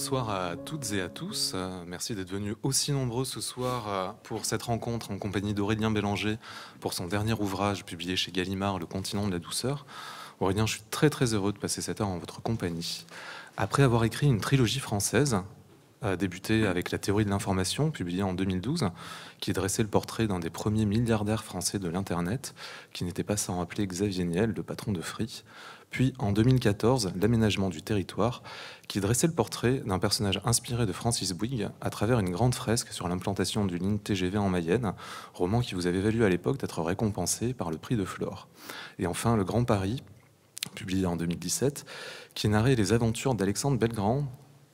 Bonsoir à toutes et à tous. Euh, merci d'être venus aussi nombreux ce soir euh, pour cette rencontre en compagnie d'Aurélien Bélanger pour son dernier ouvrage publié chez Gallimard, Le continent de la douceur. Aurélien, je suis très très heureux de passer cette heure en votre compagnie. Après avoir écrit une trilogie française, euh, débutée avec La théorie de l'information, publiée en 2012, qui dressait le portrait d'un des premiers milliardaires français de l'Internet, qui n'était pas sans rappeler Xavier Niel, le patron de Free, puis en 2014 l'aménagement du territoire, qui dressait le portrait d'un personnage inspiré de Francis Bouygues à travers une grande fresque sur l'implantation d'une ligne TGV en Mayenne, roman qui vous avait valu à l'époque d'être récompensé par le prix de Flore. Et enfin Le Grand Paris, publié en 2017, qui narrait les aventures d'Alexandre Belgrand,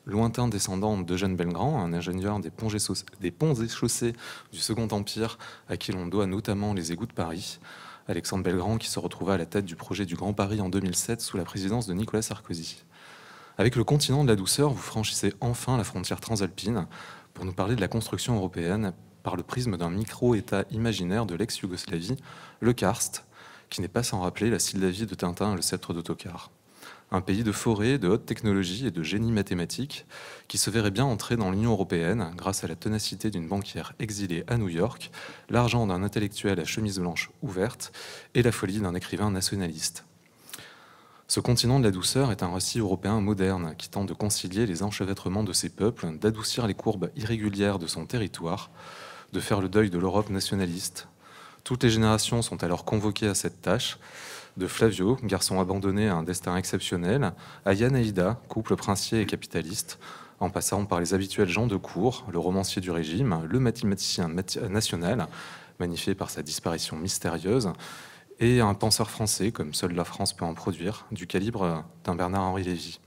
lointain descendant d'Eugène Belgrand, un ingénieur des ponts, et des ponts et chaussées du Second Empire, à qui l'on doit notamment les égouts de Paris. Alexandre Belgrand, qui se retrouva à la tête du projet du Grand Paris en 2007 sous la présidence de Nicolas Sarkozy. Avec le continent de la douceur, vous franchissez enfin la frontière transalpine pour nous parler de la construction européenne par le prisme d'un micro-État imaginaire de l'ex-Yougoslavie, le Karst, qui n'est pas sans rappeler la Sildavie de Tintin et le sceptre d'Autocar un pays de forêt, de haute technologie et de génie mathématique, qui se verrait bien entrer dans l'Union européenne grâce à la ténacité d'une banquière exilée à New York, l'argent d'un intellectuel à chemise blanche ouverte et la folie d'un écrivain nationaliste. Ce continent de la douceur est un récit européen moderne qui tente de concilier les enchevêtrements de ses peuples, d'adoucir les courbes irrégulières de son territoire, de faire le deuil de l'Europe nationaliste. Toutes les générations sont alors convoquées à cette tâche, de Flavio, garçon abandonné à un destin exceptionnel, à Ida, couple princier et capitaliste, en passant par les habituels gens de cour, le romancier du régime, le mathématicien national, magnifié par sa disparition mystérieuse, et un penseur français, comme seule la France peut en produire, du calibre d'un Bernard-Henri Lévy.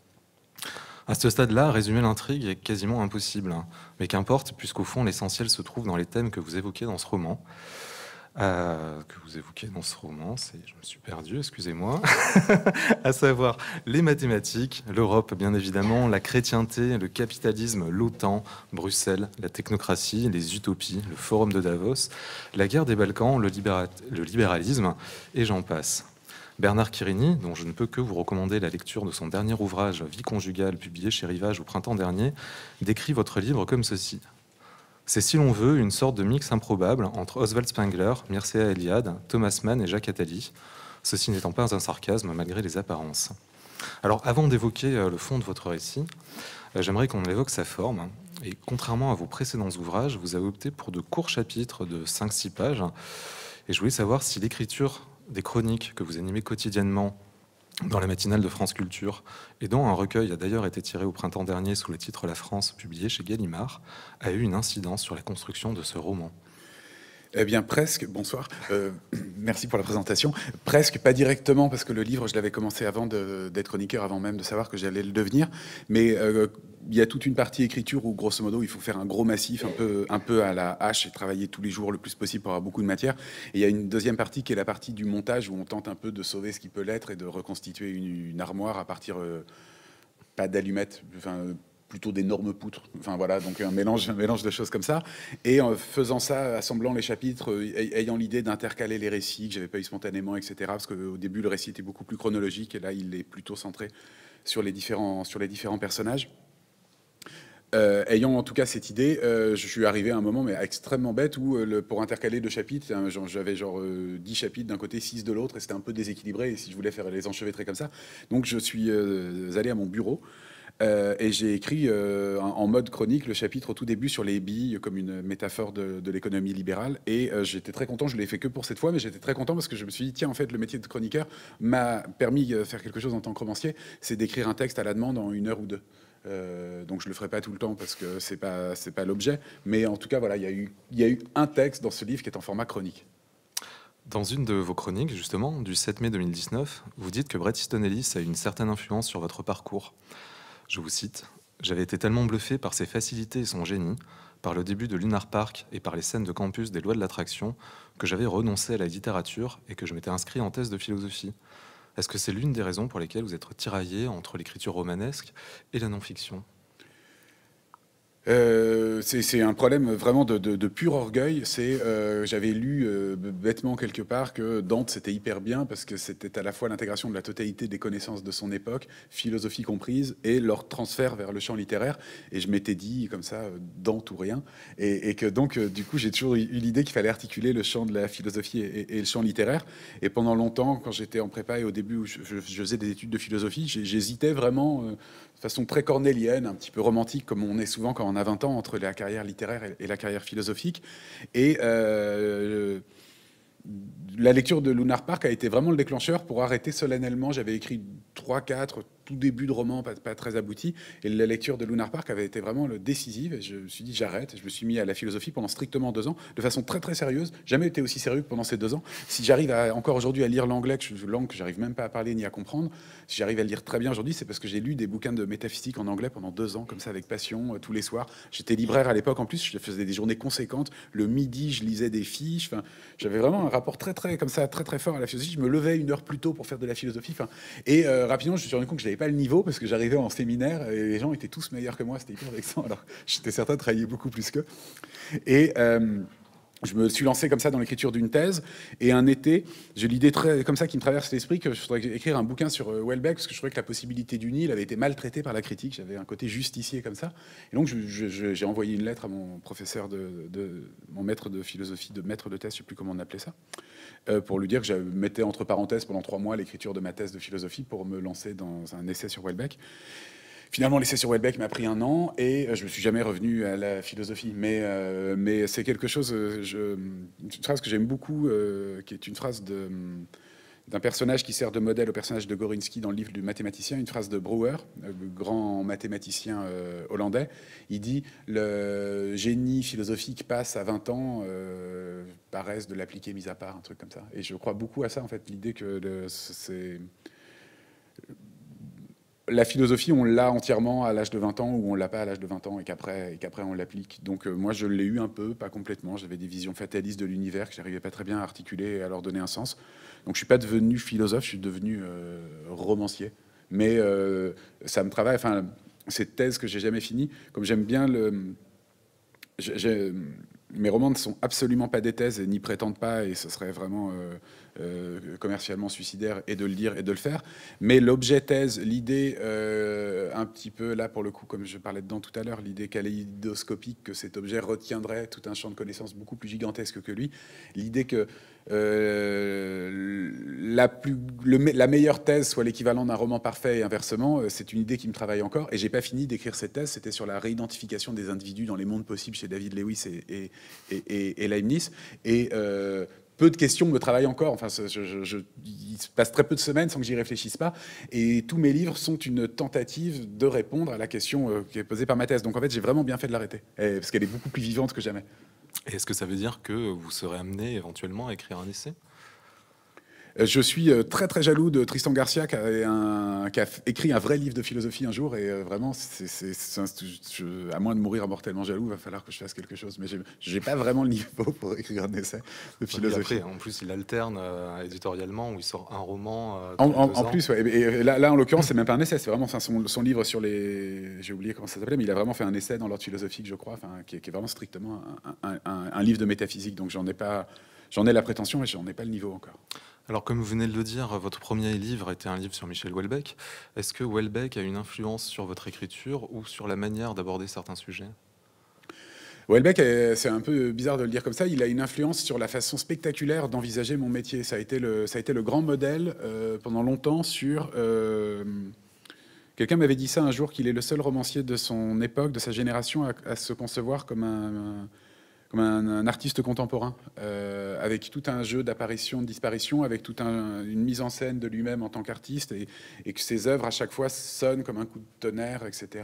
À ce stade-là, résumer l'intrigue est quasiment impossible, hein. mais qu'importe, puisqu'au fond, l'essentiel se trouve dans les thèmes que vous évoquez dans ce roman. Euh, que vous évoquez dans ce roman, c'est, je me suis perdu, excusez-moi, à savoir les mathématiques, l'Europe bien évidemment, la chrétienté, le capitalisme, l'OTAN, Bruxelles, la technocratie, les utopies, le forum de Davos, la guerre des Balkans, le, libéralisme, et j'en passe. Bernard Quirini, dont je ne peux que vous recommander la lecture de son dernier ouvrage Vie conjugale, publié chez Rivage au printemps dernier, décrit votre livre comme ceci. C'est, si l'on veut, une sorte de mix improbable entre Oswald Spengler, Mircea Eliade, Thomas Mann et Jacques Attali, ceci n'étant pas un sarcasme malgré les apparences. Alors avant d'évoquer euh, le fond de votre récit, euh, j'aimerais qu'on évoque sa forme. Et contrairement à vos précédents ouvrages, vous avez opté pour de courts chapitres de 5-6 pages. Et je voulais savoir si l'écriture des chroniques que vous animez quotidiennement dans la matinale de France Culture et dont un recueil a d'ailleurs été tiré au printemps dernier sous le titre La France, publié chez Gallimard, a eu une incidence sur la construction de ce roman. Eh bien, presque, bonsoir. Euh, merci pour la présentation. Presque, pas directement, parce que le livre, je l'avais commencé avant d'être chroniqueur, avant même de savoir que j'allais le devenir. Mais euh, il y a toute une partie écriture où, grosso modo, il faut faire un gros massif, un peu, un peu à la hache, et travailler tous les jours le plus possible pour avoir beaucoup de matière. Et il y a une deuxième partie qui est la partie du montage, où on tente un peu de sauver ce qui peut l'être et de reconstituer une, armoire à partir. Euh, pas d'allumettes, enfin, plutôt d'énormes poutres. Enfin voilà, donc un mélange, un mélange de choses comme ça. Et en faisant ça, assemblant les chapitres, euh, ayant l'idée d'intercaler les récits que j'avais pas eu spontanément, etc. Parce qu'au début, le récit était beaucoup plus chronologique et là, il est plutôt centré sur les différents, sur les différents personnages. Euh, ayant en tout cas cette idée, euh, je suis arrivé à un moment mais extrêmement bête où pour intercaler deux chapitres, hein, j'avais genre 10 chapitres d'un côté, 6 de l'autre, et c'était un peu déséquilibré, et si je voulais faire les enchevêtrer comme ça. Donc je suis allé à mon bureau, euh, et j'ai écrit euh, en mode chronique le chapitre au tout début sur les billes comme une métaphore de, l'économie libérale. Et euh, j'étais très content, je l'ai fait que pour cette fois, mais j'étais très content parce que je me suis dit, tiens, en fait, le métier de chroniqueur m'a permis de faire quelque chose en tant que romancier, c'est d'écrire un texte à la demande en une heure ou deux. donc je le ferai pas tout le temps parce que c'est pas pas l'objet, mais en tout cas voilà, il y a eu y a eu un texte dans ce livre qui est en format chronique. Dans une de vos chroniques justement du 7 mai 2019, vous dites que Bret Easton Ellis a une certaine influence sur votre parcours. Je vous cite J'avais été tellement bluffé par ses facilités et son génie, par le début de Lunar Park et par les scènes de campus des lois de l'attraction, que j'avais renoncé à la littérature et que je m'étais inscrit en thèse de philosophie. Est-ce que c'est l'une des raisons pour lesquelles vous êtes tiraillé entre l'écriture romanesque et la non-fiction euh, c'est un problème vraiment de, pur orgueil. C'est euh, j'avais lu euh, bêtement quelque part que Dante c'était hyper bien parce que c'était à la fois l'intégration de la totalité des connaissances de son époque, philosophie comprise, et leur transfert vers le champ littéraire. Et je m'étais dit comme ça Dante ou rien, et, que donc du coup j'ai toujours eu l'idée qu'il fallait articuler le champ de la philosophie et, le champ littéraire. Et pendant longtemps, quand j'étais en prépa et au début où je faisais des études de philosophie, j'hésitais vraiment façon très cornélienne, un petit peu romantique, comme on est souvent quand on a 20 ans, entre la carrière littéraire et, la carrière philosophique. Et euh, la lecture de Lunar Park a été vraiment le déclencheur pour arrêter solennellement. J'avais écrit 3, 4, tout début de roman, pas, très abouti. Et la lecture de Lunar Park avait été vraiment le euh, décisive. Et je me suis dit, j'arrête. Je me suis mis à la philosophie pendant strictement deux ans, de façon très très sérieuse. Jamais été aussi sérieux pendant ces deux ans. Si j'arrive encore aujourd'hui à lire l'anglais, que je, langue que j'arrive même pas à parler ni à comprendre, si j'arrive à le lire très bien aujourd'hui, c'est parce que j'ai lu des bouquins de métaphysique en anglais pendant deux ans, comme ça, avec passion, euh, tous les soirs. J'étais libraire à l'époque, en plus, je faisais des journées conséquentes. Le midi, je lisais des fiches. Enfin, j'avais vraiment un rapport très très comme ça, très très fort à la philosophie. Je me levais une heure plus tôt pour faire de la philosophie. et euh, rapidement, je me suis rendu compte que j'avais pas le niveau parce que j'arrivais en séminaire et les gens étaient tous meilleurs que moi, c'était hyper vexant. Alors j'étais certain de travailler beaucoup plus qu'eux. Et euh, je me suis lancé comme ça dans l'écriture d'une thèse. Et un été, j'ai l'idée très comme ça qui me traverse l'esprit que je voudrais écrire un bouquin sur euh, Welbeck parce que je trouvais que la possibilité du Nil avait été maltraitée par la critique. J'avais un côté justicier comme ça. Et donc j'ai envoyé une lettre à mon professeur de, de, mon maître de philosophie, de maître de thèse, je sais plus comment on appelait ça. Euh, pour lui dire que je mettais entre parenthèses pendant trois mois l'écriture de ma thèse de philosophie pour me lancer dans un essai sur Welbeck. Finalement, l'essai sur Welbeck m'a pris un an et euh, je me suis jamais revenu à la philosophie. Mais, euh, mais c'est quelque chose, je, une phrase que j'aime beaucoup, qui est une phrase de d'un personnage qui sert de modèle au personnage de Gorinsky dans le livre du mathématicien, une phrase de Brouwer, euh, grand mathématicien euh, hollandais. Il dit Le génie philosophique passe à 20 ans, euh, paresse de l'appliquer mis à part, un truc comme ça. Et je crois beaucoup à ça, en fait, l'idée que c'est la philosophie, on l'a entièrement à l'âge de 20 ans ou on l'a pas à l'âge de 20 ans et qu'après, et qu'après on l'applique. Donc euh, moi, je l'ai eu un peu, pas complètement. J'avais des visions fatalistes de l'univers que j'arrivais pas très bien à articuler et à leur donner un sens. Donc je suis pas devenu philosophe, je suis devenu euh, romancier. Mais euh, ça me travaille. Enfin, cette thèse que j'ai jamais finie, comme j'aime bien le, mes romans ne sont absolument pas des thèses et n'y prétendent pas, et ce serait vraiment euh, commercialement suicidaire et de le dire et de le faire. Mais l'objet thèse, l'idée, euh, un petit peu là pour le coup, comme je parlais dedans tout à l'heure, l'idée caléidoscopique que cet objet retiendrait tout un champ de connaissances beaucoup plus gigantesque que lui, l'idée que euh, la, le, la meilleure thèse soit l'équivalent d'un roman parfait et inversement, c'est une idée qui me travaille encore. Et j'ai pas fini d'écrire cette thèse, c'était sur la réidentification des individus dans les mondes possibles chez David Lewis et, et, et, et Leibniz. Et peu de questions me travaillent encore. Enfin, je, il se passe très peu de semaines sans que j'y réfléchisse pas. Et tous mes livres sont une tentative de répondre à la question euh, qui est posée par ma thèse. Donc en fait, j'ai vraiment bien fait de l'arrêter, parce qu'elle est beaucoup plus vivante que jamais. Est-ce que ça veut dire que vous serez amené éventuellement à écrire un essai euh, je suis euh, très très jaloux de Tristan Garcia qui a, écrit un vrai livre de philosophie un jour et euh, vraiment, à moins de mourir mortellement jaloux, il va falloir que je fasse quelque chose. Mais n'ai pas vraiment le niveau pour écrire un essai de philosophie. en plus, il alterne éditorialement où il sort un roman. en, plus, là, en l'occurrence, c'est même pas un essai, c'est vraiment son, son, livre sur les. J'ai oublié comment ça s'appelait, mais il a vraiment fait un essai dans l'ordre philosophique, je crois, qui, est vraiment strictement un, un livre de métaphysique. Donc j'en ai pas, j'en ai la prétention, mais j'en ai pas le niveau encore. Alors, comme vous venez de le dire, votre premier livre était un livre sur Michel Houellebecq. Est-ce que Houellebecq a une influence sur votre écriture ou sur la manière d'aborder certains sujets Houellebecq, eh, c'est un peu bizarre de le dire comme ça, il a une influence sur la façon spectaculaire d'envisager mon métier. Ça a été le, ça a été le grand modèle euh, pendant longtemps sur... Euh, quelqu'un m'avait dit ça un jour, qu'il est le seul romancier de son époque, de sa génération, à, se concevoir comme un comme un, artiste contemporain, euh, avec tout un jeu d'apparition, de disparition, avec toute un, une mise en scène de lui-même en tant qu'artiste, et, que ses œuvres à chaque fois sonnent comme un coup de tonnerre, etc.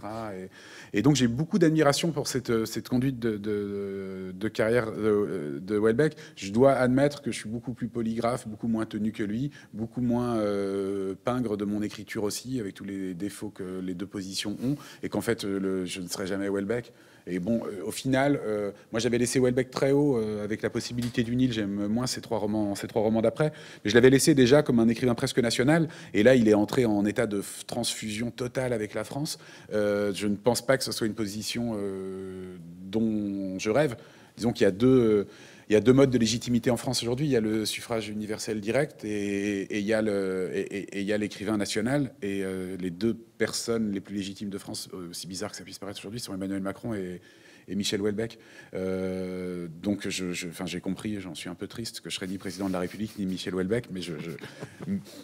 Et, donc j'ai beaucoup d'admiration pour cette, euh, conduite de, carrière de, euh, de, Welbeck. Je dois admettre que je suis beaucoup plus polygraphe, beaucoup moins tenu que lui, beaucoup moins pingre de mon écriture aussi, avec tous les défauts que les deux positions ont, et qu'en fait le, je ne serai jamais Welbeck. Et bon, euh, au final, euh, moi j'avais laissé Welbeck très haut euh, avec la possibilité du Nil. J'aime moins ces trois romans, ces trois romans d'après, mais je l'avais laissé déjà comme un écrivain presque national. Et là, il est entré en état de transfusion totale avec la France. je ne pense pas que ce soit une position dont je rêve. Disons qu'il y a deux il y a deux modes de légitimité en France aujourd'hui. Il y a le suffrage universel direct et, il y a le et, il l'écrivain national. Et euh, les deux personnes les plus légitimes de France, euh, aussi bizarre que ça puisse paraître aujourd'hui, sont Emmanuel Macron et, Michel Houellebecq. Euh, donc, je, j'ai compris, j'en suis un peu triste, que je serai ni président de la République ni Michel Houellebecq, mais je,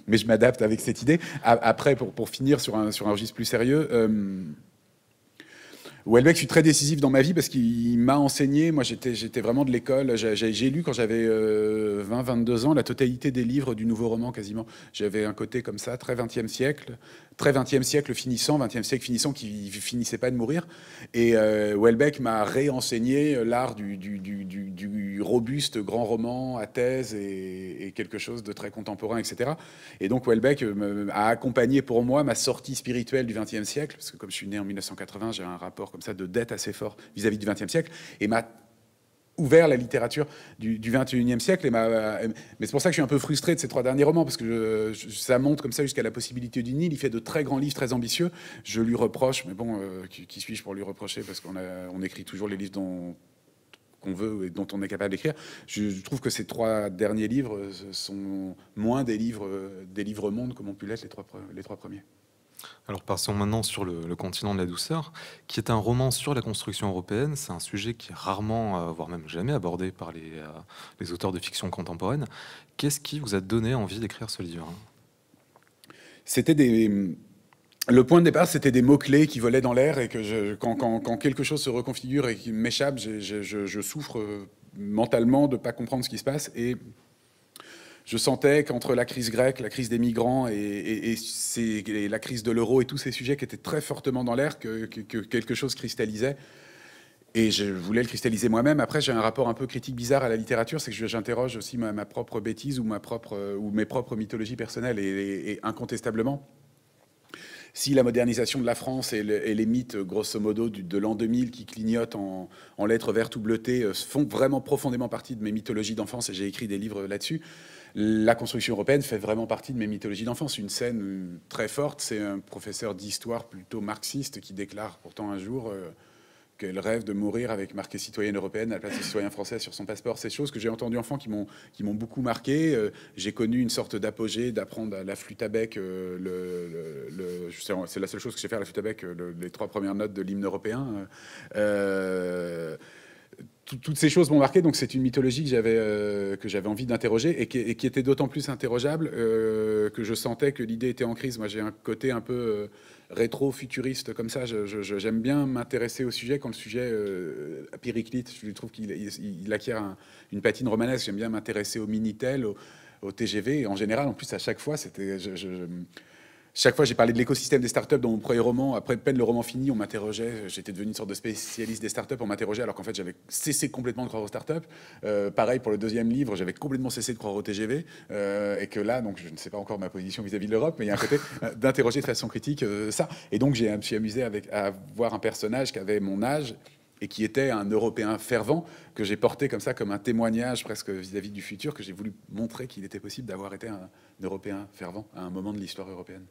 mais je m'adapte avec cette idée. Après, pour, pour finir sur un, sur un registre plus sérieux. Houellebecq fut très décisif dans ma vie parce qu'il m'a enseigné. Moi, j'étais vraiment de l'école. J'ai lu quand j'avais 20-22 euh, ans la totalité des livres du nouveau roman quasiment. J'avais un côté comme ça, très 20e siècle, très 20e siècle finissant, 20e siècle finissant qui finissait pas de mourir. Et euh, Houellebecq m'a réenseigné l'art du, robuste grand roman à thèse et, quelque chose de très contemporain, etc. Et donc Houellebecq a accompagné pour moi ma sortie spirituelle du 20e siècle parce que comme je suis né en 1980, j'ai un rapport comme ça, de dette assez forte vis-à-vis du du XXe siècle, et m'a ouvert la littérature du, 21 XXIe siècle. Et mais c'est pour ça que je suis un peu frustré de ces trois derniers romans, parce que ça monte comme ça jusqu'à la possibilité du Nil. Il fait de très grands livres, très ambitieux. Je lui reproche, mais bon, euh, qui, suis-je pour lui reprocher Parce qu'on on écrit toujours les livres dont qu'on veut et dont on est capable d'écrire. Je, trouve que ces trois derniers livres euh, sont moins des livres, euh, des livres monde comme ont pu l'être les trois premiers. Alors passons maintenant sur le, continent de la douceur, qui est un roman sur la construction européenne. C'est un sujet qui est rarement, euh, voire même jamais abordé par euh, les, auteurs de fiction contemporaine. Qu'est-ce qui vous a donné envie d'écrire ce livre hein C'était des... Le point de départ, c'était des mots-clés qui volaient dans l'air et que quand, quelque chose se reconfigure et qui m'échappe, je, souffre euh, mentalement de ne pas comprendre ce qui se passe. Et je sentais qu'entre la crise grecque, la crise des migrants et, la crise de l'euro et tous ces sujets qui étaient très fortement dans l'air, que, quelque chose cristallisait. Et je voulais le cristalliser moi-même. Après, j'ai un rapport un peu critique bizarre à la littérature, c'est que j'interroge aussi ma, propre bêtise ou, ma propre, ou mes propres mythologies personnelles. Et, incontestablement, si la modernisation de la France et, les mythes, grosso modo, de l'an 2000 qui clignotent en, en, lettres vertes ou bleutées euh, font vraiment profondément partie de mes mythologies d'enfance, et j'ai écrit des livres là-dessus, la construction européenne fait vraiment partie de mes mythologies d'enfance. Une scène euh, très forte, c'est un professeur d'histoire plutôt marxiste qui déclare pourtant un jour euh, qu'elle rêve de mourir avec marqué citoyenne européenne à la place de citoyen français sur son passeport. Ces choses que j'ai entendues enfant qui m'ont beaucoup marqué. Euh, j'ai connu une sorte d'apogée d'apprendre à la flûte à bec. c'est la seule chose que j'ai fait à la flûte à bec, les trois premières notes de l'hymne européen toutes ces choses m'ont marqué, donc c'est une mythologie que j'avais euh, que j'avais envie d'interroger et qui, était d'autant plus interrogeable euh, que je sentais que l'idée était en crise. Moi, j'ai un côté un peu euh, rétro-futuriste comme ça. J'aime bien m'intéresser au sujet quand le sujet à Périclite, je trouve qu'il il, acquiert une patine romanesque. J'aime bien m'intéresser au minitel, au, TGV. en général, en plus, à chaque fois, c'était chaque fois, j'ai parlé de l'écosystème des startups dans mon premier roman. Après peine le roman fini, on m'interrogeait. J'étais devenu une sorte de spécialiste des startups. On m'interrogeait alors qu'en fait, j'avais cessé complètement de croire aux startups. Euh, pareil pour le deuxième livre, j'avais complètement cessé de croire au TGV. Euh, et que là, donc, je ne sais pas encore ma position vis-à-vis de l'Europe, mais il y a un côté euh, d'interroger de façon critique euh, ça. Et donc, j'ai suis amusé avec, à voir un personnage qui avait mon âge et qui était un Européen fervent que j'ai porté comme ça, comme un témoignage presque vis à -vis du futur, que j'ai voulu montrer qu'il était possible d'avoir été un Européen fervent à un moment de l'histoire européenne.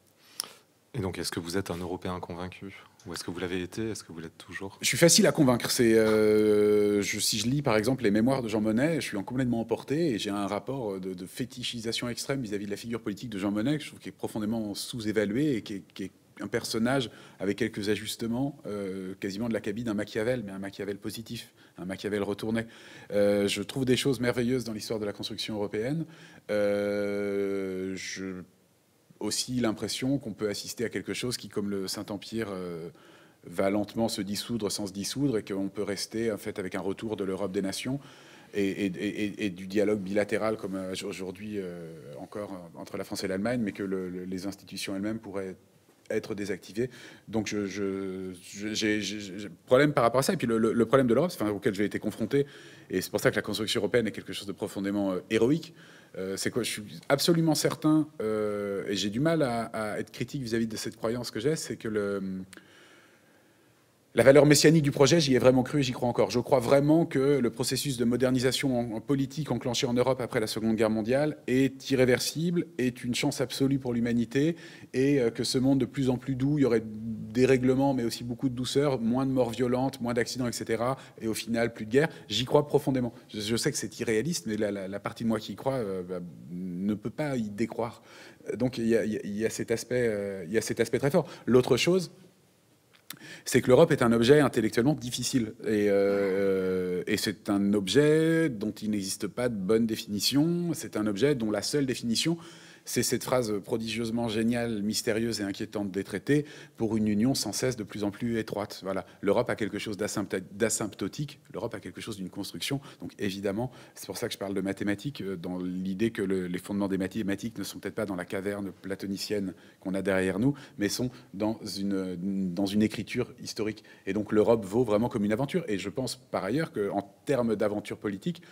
Et donc, est-ce que vous êtes un Européen convaincu Ou est-ce que vous l'avez été Est-ce que vous l'êtes toujours Je suis facile à convaincre. C'est, euh, je, si je lis par exemple les mémoires de Jean Monnet, je suis en complètement emporté et j'ai un rapport euh, de, fétichisation extrême vis-à-vis de la figure politique de Jean Monnet je trouve qui est profondément sous-évalué et qui est, un personnage avec quelques ajustements, euh, quasiment de la cabine d'un Machiavel, mais un Machiavel positif, un Machiavel retourné. je trouve des choses merveilleuses dans l'histoire de la construction européenne. je aussi l'impression qu'on peut assister à quelque chose qui, comme le Saint-Empire, euh, va lentement se dissoudre sans se dissoudre et qu'on peut rester en fait avec un retour de l'Europe des nations et, du dialogue bilatéral comme euh, aujourd'hui euh, encore entre la France et l'Allemagne, mais que les institutions elles-mêmes pourraient être désactivées. Donc je, je, problème par rapport à ça. Et puis le, problème de l'Europe, enfin, auquel j'ai été confronté, et c'est pour ça que la construction européenne est quelque chose de profondément héroïque, euh, c'est quoi Je suis absolument certain, euh, et j'ai du mal à, être critique vis à -vis de cette croyance que j'ai, c'est que le, la valeur messianique du projet, j'y ai vraiment cru et j'y crois encore. Je crois vraiment que le processus de modernisation en politique enclenché en Europe après la Seconde Guerre mondiale est irréversible, est une chance absolue pour l'humanité et euh, que ce monde de plus en plus doux, il y aurait des règlements mais aussi beaucoup de douceur, moins de morts violentes, moins d'accidents, etc. Et au final, plus de guerre. J'y crois profondément. Je, sais que c'est irréaliste, mais la, partie de moi qui y croit euh, bah, ne peut pas y décroire. Donc il il y a cet aspect très fort. L'autre chose, c'est que l'Europe est un objet intellectuellement difficile. Euh, et, c'est un objet dont il n'existe pas de bonne définition. C'est un objet dont la seule définition c'est cette phrase prodigieusement géniale, mystérieuse et inquiétante des traités pour une union sans cesse de plus en plus étroite. Voilà, l'Europe a quelque chose d'asymptotique, l'Europe a quelque chose d'une construction. Donc évidemment, c'est pour ça que je parle de mathématiques, euh, dans l'idée que les fondements des mathématiques ne sont peut-être pas dans la caverne platonicienne qu'on a derrière nous, mais sont dans une, dans une écriture historique. Et donc l'Europe vaut vraiment comme une aventure. Et je pense par ailleurs qu'en termes d'aventure politique,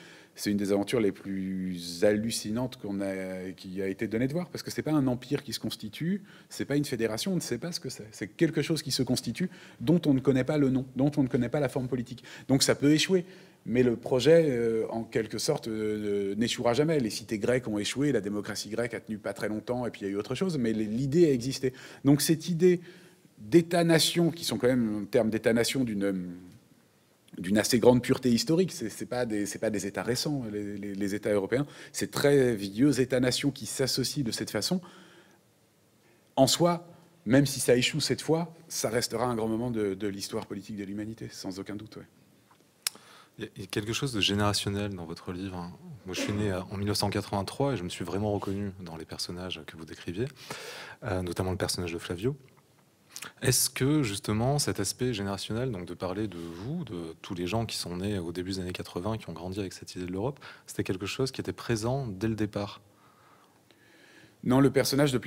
c'est une des aventures les plus hallucinantes qu'on a, qui a été donnée de voir, parce que c'est pas un empire qui se constitue, c'est pas une fédération, on ne sait pas ce que c'est. C'est quelque chose qui se constitue, dont on ne connaît pas le nom, dont on ne connaît pas la forme politique. Donc ça peut échouer, mais le projet, euh, en quelque sorte, euh, euh, n'échouera jamais. Les cités grecques ont échoué, la démocratie grecque a tenu pas très longtemps, et puis il y a eu autre chose, mais l'idée a existé. Donc cette idée d'État-nation, qui sont quand même, en termes d'État-nation, d'une d'une assez grande pureté historique. Ce n'est pas, des, pas des États récents, les, États européens. C'est très vieux États-nations qui s'associent de cette façon. En soi, même si ça échoue cette fois, ça restera un grand moment de, l'histoire politique de l'humanité, sans aucun doute. Il y a quelque chose de générationnel dans votre livre. Hein. Moi, je suis né euh, en 1983 et je me suis vraiment reconnu dans les personnages que vous décriviez, euh, notamment le personnage de Flavio. Est-ce que justement cet aspect générationnel, donc de parler de vous, de tous les gens qui sont nés au début des années 80, qui ont grandi avec cette idée de l'Europe, c'était quelque chose qui était présent dès le départ non, le personnage de,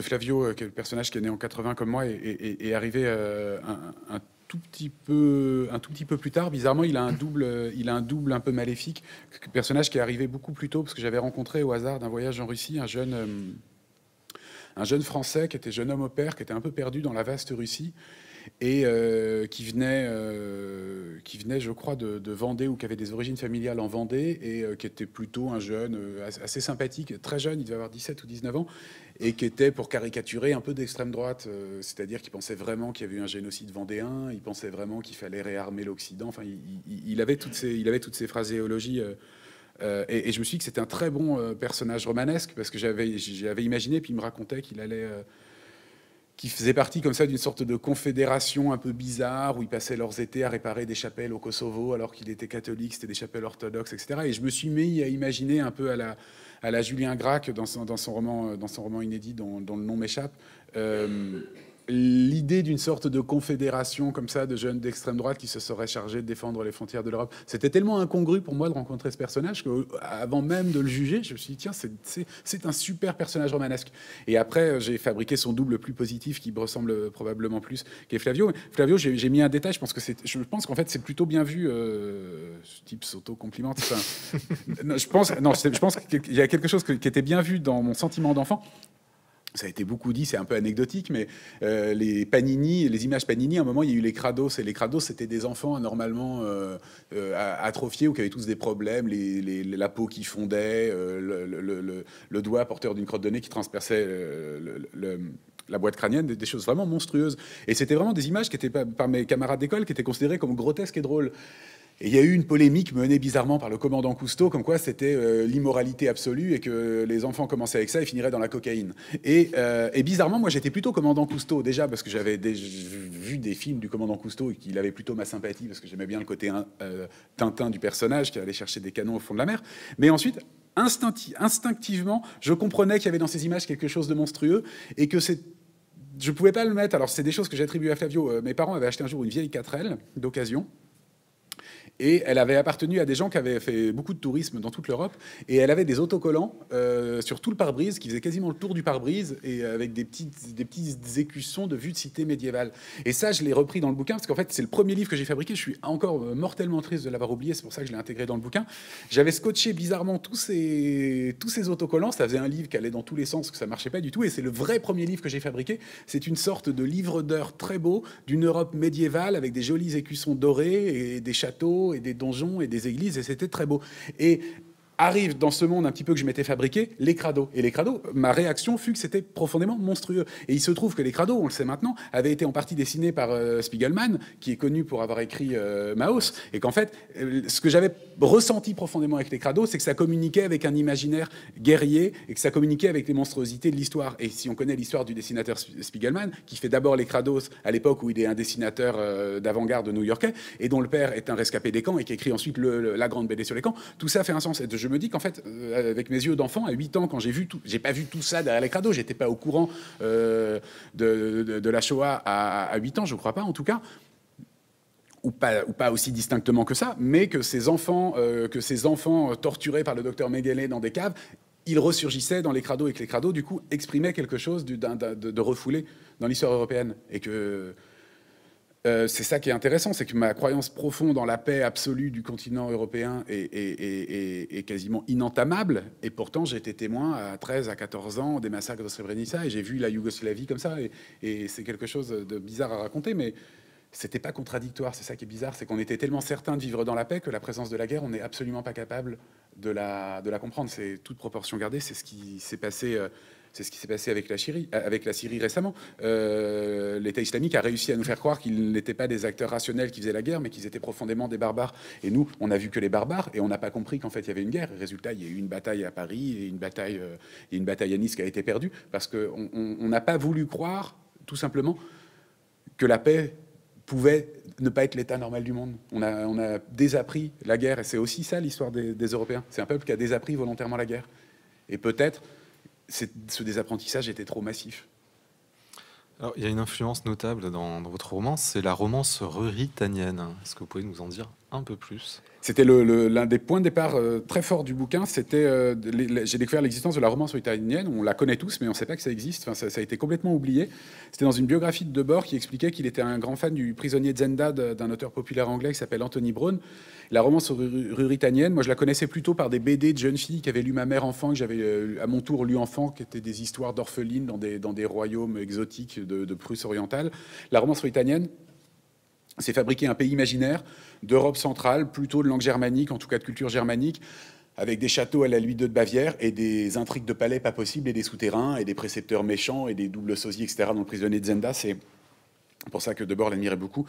Flavio, euh, qui est le personnage qui est né en 80 comme moi, est, est, arrivé euh, un, un tout petit peu, un tout petit peu plus tard. Bizarrement, il a un double, euh, il a un double un peu maléfique. Personnage qui est arrivé beaucoup plus tôt parce que j'avais rencontré au hasard d'un voyage en Russie un jeune un jeune Français qui était jeune homme au père, qui était un peu perdu dans la vaste Russie et euh, qui, venait, euh, qui venait, je crois, de, Vendée ou qui avait des origines familiales en Vendée et euh, qui était plutôt un jeune assez sympathique, très jeune, il devait avoir 17 ou 19 ans, et qui était, pour caricaturer, un peu d'extrême droite, c'est-à-dire qu'il pensait vraiment qu'il y avait eu un génocide vendéen, il pensait vraiment qu'il fallait réarmer l'Occident, enfin, il, avait toutes ces, il avait toutes ces phraséologies. Euh, et, je me suis dit que c'était un très bon euh, personnage romanesque parce que j'avais, j'avais imaginé, puis il me racontait qu'il allait. Euh, faisait partie comme ça d'une sorte de confédération un peu bizarre où ils passaient leurs étés à réparer des chapelles au Kosovo alors qu'il était catholique, c'était des chapelles orthodoxes, etc. Et je me suis mis à imaginer un peu à la, à la Julien Gracq dans son, dans son roman, dans son roman inédit dont le nom m'échappe l'idée d'une sorte de confédération comme ça de jeunes d'extrême droite qui se seraient chargés de défendre les frontières de l'Europe, c'était tellement incongru pour moi de rencontrer ce personnage qu'avant euh, même de le juger, je me suis dit tiens, c'est un super personnage romanesque. Et après, euh, j'ai fabriqué son double plus positif qui me ressemble euh, probablement plus qu'est Flavio. Flavio, j'ai mis un détail. Je pense que je pense qu'en fait, c'est plutôt bien vu. ce type s'auto-complimente. je pense, non, je pense qu'il y a quelque chose qui était bien vu dans mon sentiment d'enfant ça a été beaucoup dit, c'est un peu anecdotique, mais euh, les Panini, les images Panini, à un moment, il y a eu les Crados. Et les Crados, c'était des enfants anormalement hein, euh, euh, atrophiés ou qui avaient tous des problèmes, les, la peau qui fondait, le, doigt porteur d'une crotte de nez qui transperçait la boîte crânienne, des, choses vraiment monstrueuses. Et c'était vraiment des images qui étaient par mes camarades d'école qui étaient considérées comme grotesques et drôles. Et il y a eu une polémique menée bizarrement par le commandant Cousteau, comme quoi c'était euh, l'immoralité absolue et que les enfants commençaient avec ça et finiraient dans la cocaïne. Et, euh, bizarrement, moi j'étais plutôt commandant Cousteau déjà parce que j'avais vu des films du commandant Cousteau et qu'il avait plutôt ma sympathie parce que j'aimais bien le côté hein, euh, Tintin du personnage qui allait chercher des canons au fond de la mer. Mais ensuite, instinctivement, je comprenais qu'il y avait dans ces images quelque chose de monstrueux et que je je pouvais pas le mettre. Alors, c'est des choses que j'attribue à Flavio. Mes parents avaient acheté un jour une vieille 4L d'occasion et elle avait appartenu à des gens qui avaient fait beaucoup de tourisme dans toute l'Europe. Et elle avait des autocollants euh, sur tout le pare-brise qui faisaient quasiment le tour du pare-brise et avec des petites, des petites écussons de vue de cité médiévale. Et ça, je l'ai repris dans le bouquin parce qu'en fait, c'est le premier livre que j'ai fabriqué. Je suis encore euh, mortellement triste de l'avoir oublié. C'est pour ça que je l'ai intégré dans le bouquin. J'avais scotché bizarrement tous ces, tous ces autocollants. Ça faisait un livre qui allait dans tous les sens, que ça marchait pas du tout. Et c'est le vrai premier livre que j'ai fabriqué. C'est une sorte de livre d'heures très beau d'une Europe médiévale avec des jolis écussons dorés et des châteaux et des donjons et des églises, et c'était très beau. Et arrive dans ce monde un petit peu que je m'étais fabriqué, les crados. Et les crados, ma réaction fut que c'était profondément monstrueux. Et il se trouve que les crados, on le sait maintenant, avaient été en partie dessinés par euh, Spiegelman, qui est connu pour avoir écrit euh, Maos, et qu'en fait, euh, ce que j'avais ressenti profondément avec les crados, c'est que ça communiquait avec un imaginaire guerrier et que ça communiquait avec les monstruosités de l'histoire. Et si on connaît l'histoire du dessinateur Spiegelman, qui fait d'abord les crados à l'époque où il est un dessinateur d'avant-garde new-yorkais, et dont le père est un rescapé des camps, et qui écrit ensuite le, La Grande BD sur les camps, tout ça fait un sens. Et me dis qu'en fait, euh, avec mes yeux d'enfant, à 8 ans, quand j'ai vu tout, j'ai pas vu tout ça derrière les crados, j'étais pas au courant euh, de, la Shoah à, 8 ans, je crois pas en tout cas. Ou pas, ou pas, aussi distinctement que ça, mais que ces enfants, euh, que ces enfants torturés par le docteur Mengele dans des caves, ils ressurgissaient dans les crados et que les crados, du coup, exprimaient quelque chose de, de refoulé dans l'histoire européenne. Et que euh, c'est ça qui est intéressant, c'est que ma croyance profonde dans la paix absolue du continent européen est, quasiment inentamable. Et pourtant, j'ai été témoin à 13 à 14 ans des massacres de Srebrenica et j'ai vu la Yougoslavie comme ça. Et, c'est quelque chose de bizarre à raconter, mais c'était pas contradictoire. C'est ça qui est bizarre, c'est qu'on était tellement certain de vivre dans la paix que la présence de la guerre, on n'est absolument pas capable de la comprendre. C'est toute proportion gardée. C'est ce qui s'est passé euh, c'est ce qui s'est passé avec la, Syrie, euh, avec la Syrie récemment. Euh, L'État islamique a réussi à nous faire croire qu'ils n'étaient pas des acteurs rationnels qui faisaient la guerre, mais qu'ils étaient profondément des barbares. Et nous, on n'a vu que les barbares, et on n'a pas compris qu'en fait il y avait une guerre. résultat, il y a eu une bataille à Paris et une bataille, euh, une bataille à Nice qui a été perdue parce qu'on n'a pas voulu croire, tout simplement, que la paix pouvait ne pas être l'état normal du monde. On a, on a désappris la guerre, et c'est aussi ça l'histoire des Européens. C'est un peuple qui a désappris volontairement la guerre. Et peut-être ce désapprentissage était trop massif Alors, il y a une influence notable dans, dans votre roman, c'est la romance ruritanienne. Est-ce que vous pouvez nous en dire un peu plus. C'était l'un des points de départ euh, très forts du bouquin. C'était, euh, j'ai découvert l'existence de la romance ruritanienne. On la connaît tous, mais on ne sait pas que ça existe. ça, a été complètement oublié. C'était dans une biographie de Debord qui expliquait qu'il était un grand fan du prisonnier de Zenda d'un auteur populaire anglais qui s'appelle Anthony Brown. La romance ruritanienne, moi je la connaissais plutôt par des BD de jeunes filles qui avaient lu ma mère enfant, que j'avais euh, à mon tour lu enfant, qui étaient des histoires d'orphelines dans des, royaumes exotiques de, de Prusse orientale. La romance ruritanienne, c'est fabriquer un pays imaginaire d'Europe centrale, plutôt de langue germanique, en tout cas de culture germanique, avec des châteaux à la Louis II de Bavière et des intrigues de palais pas possibles et des souterrains et des précepteurs méchants et des doubles sosies, etc. dans le prisonnier de Zenda. C'est pour ça que Debord l'admirait beaucoup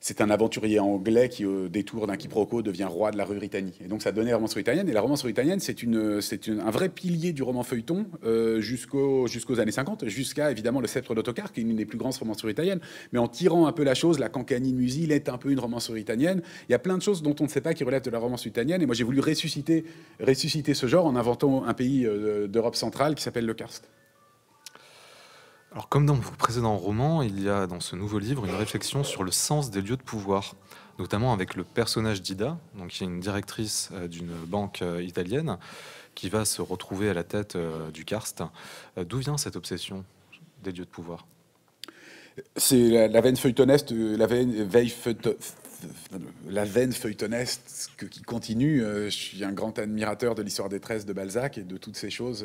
c'est un aventurier anglais qui, au détour d'un quiproquo, devient roi de la rue Britannique. Et donc, ça donnait la romance italienne Et la romance sur c'est une, c'est un vrai pilier du roman feuilleton euh, jusqu'aux années 50, jusqu'à évidemment le Sceptre d'Autocar, qui est une des plus grandes romances ruritaniennes. Mais en tirant un peu la chose, la Cancani Musil est un peu une romance ruritanienne. Il y a plein de choses dont on ne sait pas qui relèvent de la romance italienne Et moi, j'ai voulu ressusciter ce genre en inventant un pays euh, d'Europe centrale qui s'appelle le Karst. Alors, comme dans vos précédents romans, il y a dans ce nouveau livre une réflexion sur le sens des lieux de pouvoir, notamment avec le personnage d'Ida, donc qui est une directrice euh, d'une banque euh, italienne, qui va se retrouver à la tête euh, du Karst. D'où vient cette obsession des lieux de pouvoir C'est la, veine feuilletoneste, la veine, veille la veine qui continue. Je suis un grand admirateur de l'histoire des de Balzac et de toutes ces choses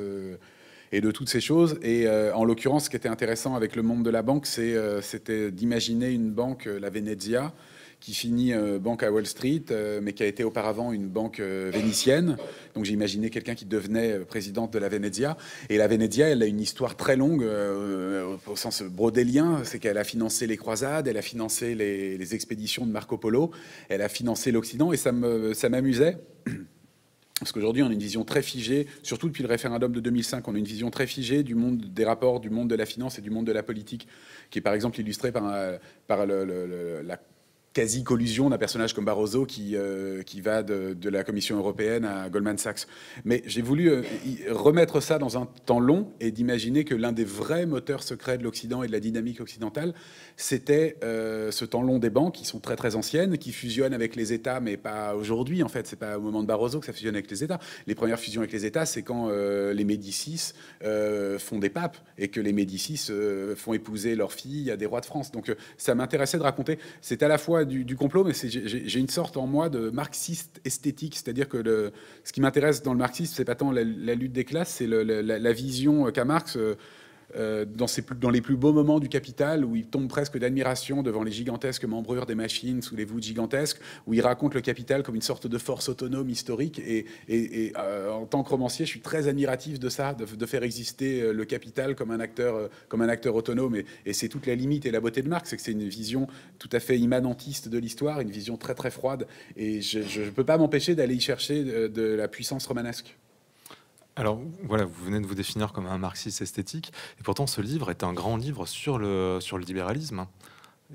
et de toutes ces choses. Et euh, en l'occurrence, ce qui était intéressant avec le monde de la banque, euh, c'était d'imaginer une banque, euh, la Venezia, qui finit banque à Wall Street, mais qui a été auparavant une banque vénitienne. Donc j'ai imaginé quelqu'un qui devenait présidente de la Venezia. Et la Venezia, elle a une histoire très longue au sens brodélien. C'est qu'elle a financé les croisades, elle a financé les, expéditions de Marco Polo, elle a financé l'Occident. Et ça m'amusait. Ça parce qu'aujourd'hui, on a une vision très figée, surtout depuis le référendum de 2005, on a une vision très figée du monde des rapports, du monde de la finance et du monde de la politique, qui est par exemple illustrée par, par la quasi-collusion d'un personnage comme Barroso qui, euh, qui va de, la Commission européenne à Goldman Sachs. Mais j'ai voulu euh, remettre ça dans un temps long et d'imaginer que l'un des vrais moteurs secrets de l'Occident et de la dynamique occidentale, c'était euh, ce temps long des banques qui sont très très anciennes, qui fusionnent avec les États, mais pas aujourd'hui en fait. C'est pas au moment de Barroso que ça fusionne avec les États. Les premières fusions avec les États, c'est quand les Médicis font des papes et que les Médicis font épouser leurs filles à des rois de France. Donc ça m'intéressait de raconter. C'est à la fois du, complot, mais j'ai une sorte en moi de marxiste esthétique, c'est-à-dire que ce qui m'intéresse dans le marxisme, c'est pas tant la, lutte des classes, c'est la, vision euh, qu'a Marx. Euh, euh, dans, les plus beaux moments du capital, où il tombe presque d'admiration devant les gigantesques membrures des machines sous les voûtes gigantesques, où il raconte le capital comme une sorte de force autonome historique. Et, euh, en tant que romancier, je suis très admiratif de ça, de, faire exister euh, le capital comme un acteur, comme un acteur autonome. Et, c'est toute la limite et la beauté de Marx, c'est que c'est une vision tout à fait immanentiste de l'histoire, une vision très très froide. Et je ne peux pas m'empêcher d'aller y chercher de la puissance romanesque. Alors voilà, vous venez de vous définir comme un marxiste esthétique, et pourtant ce livre est un grand livre sur le, sur le libéralisme. Hein,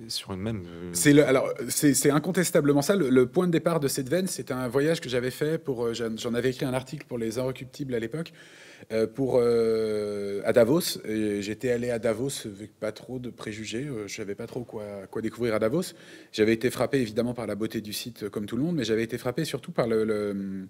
sur une même. Euh, c'est alors c'est, incontestablement ça. Le, point de départ de cette veine, c'est un voyage que j'avais fait pour. Euh, j'en avais écrit un article pour les Inrecuptibles à l'époque, euh, pour à Davos. J'étais allé à Davos avec pas trop de préjugés. Je savais pas trop quoi, découvrir à Davos. J'avais été frappé évidemment par la beauté du site, comme tout le monde, mais j'avais été frappé surtout par le, le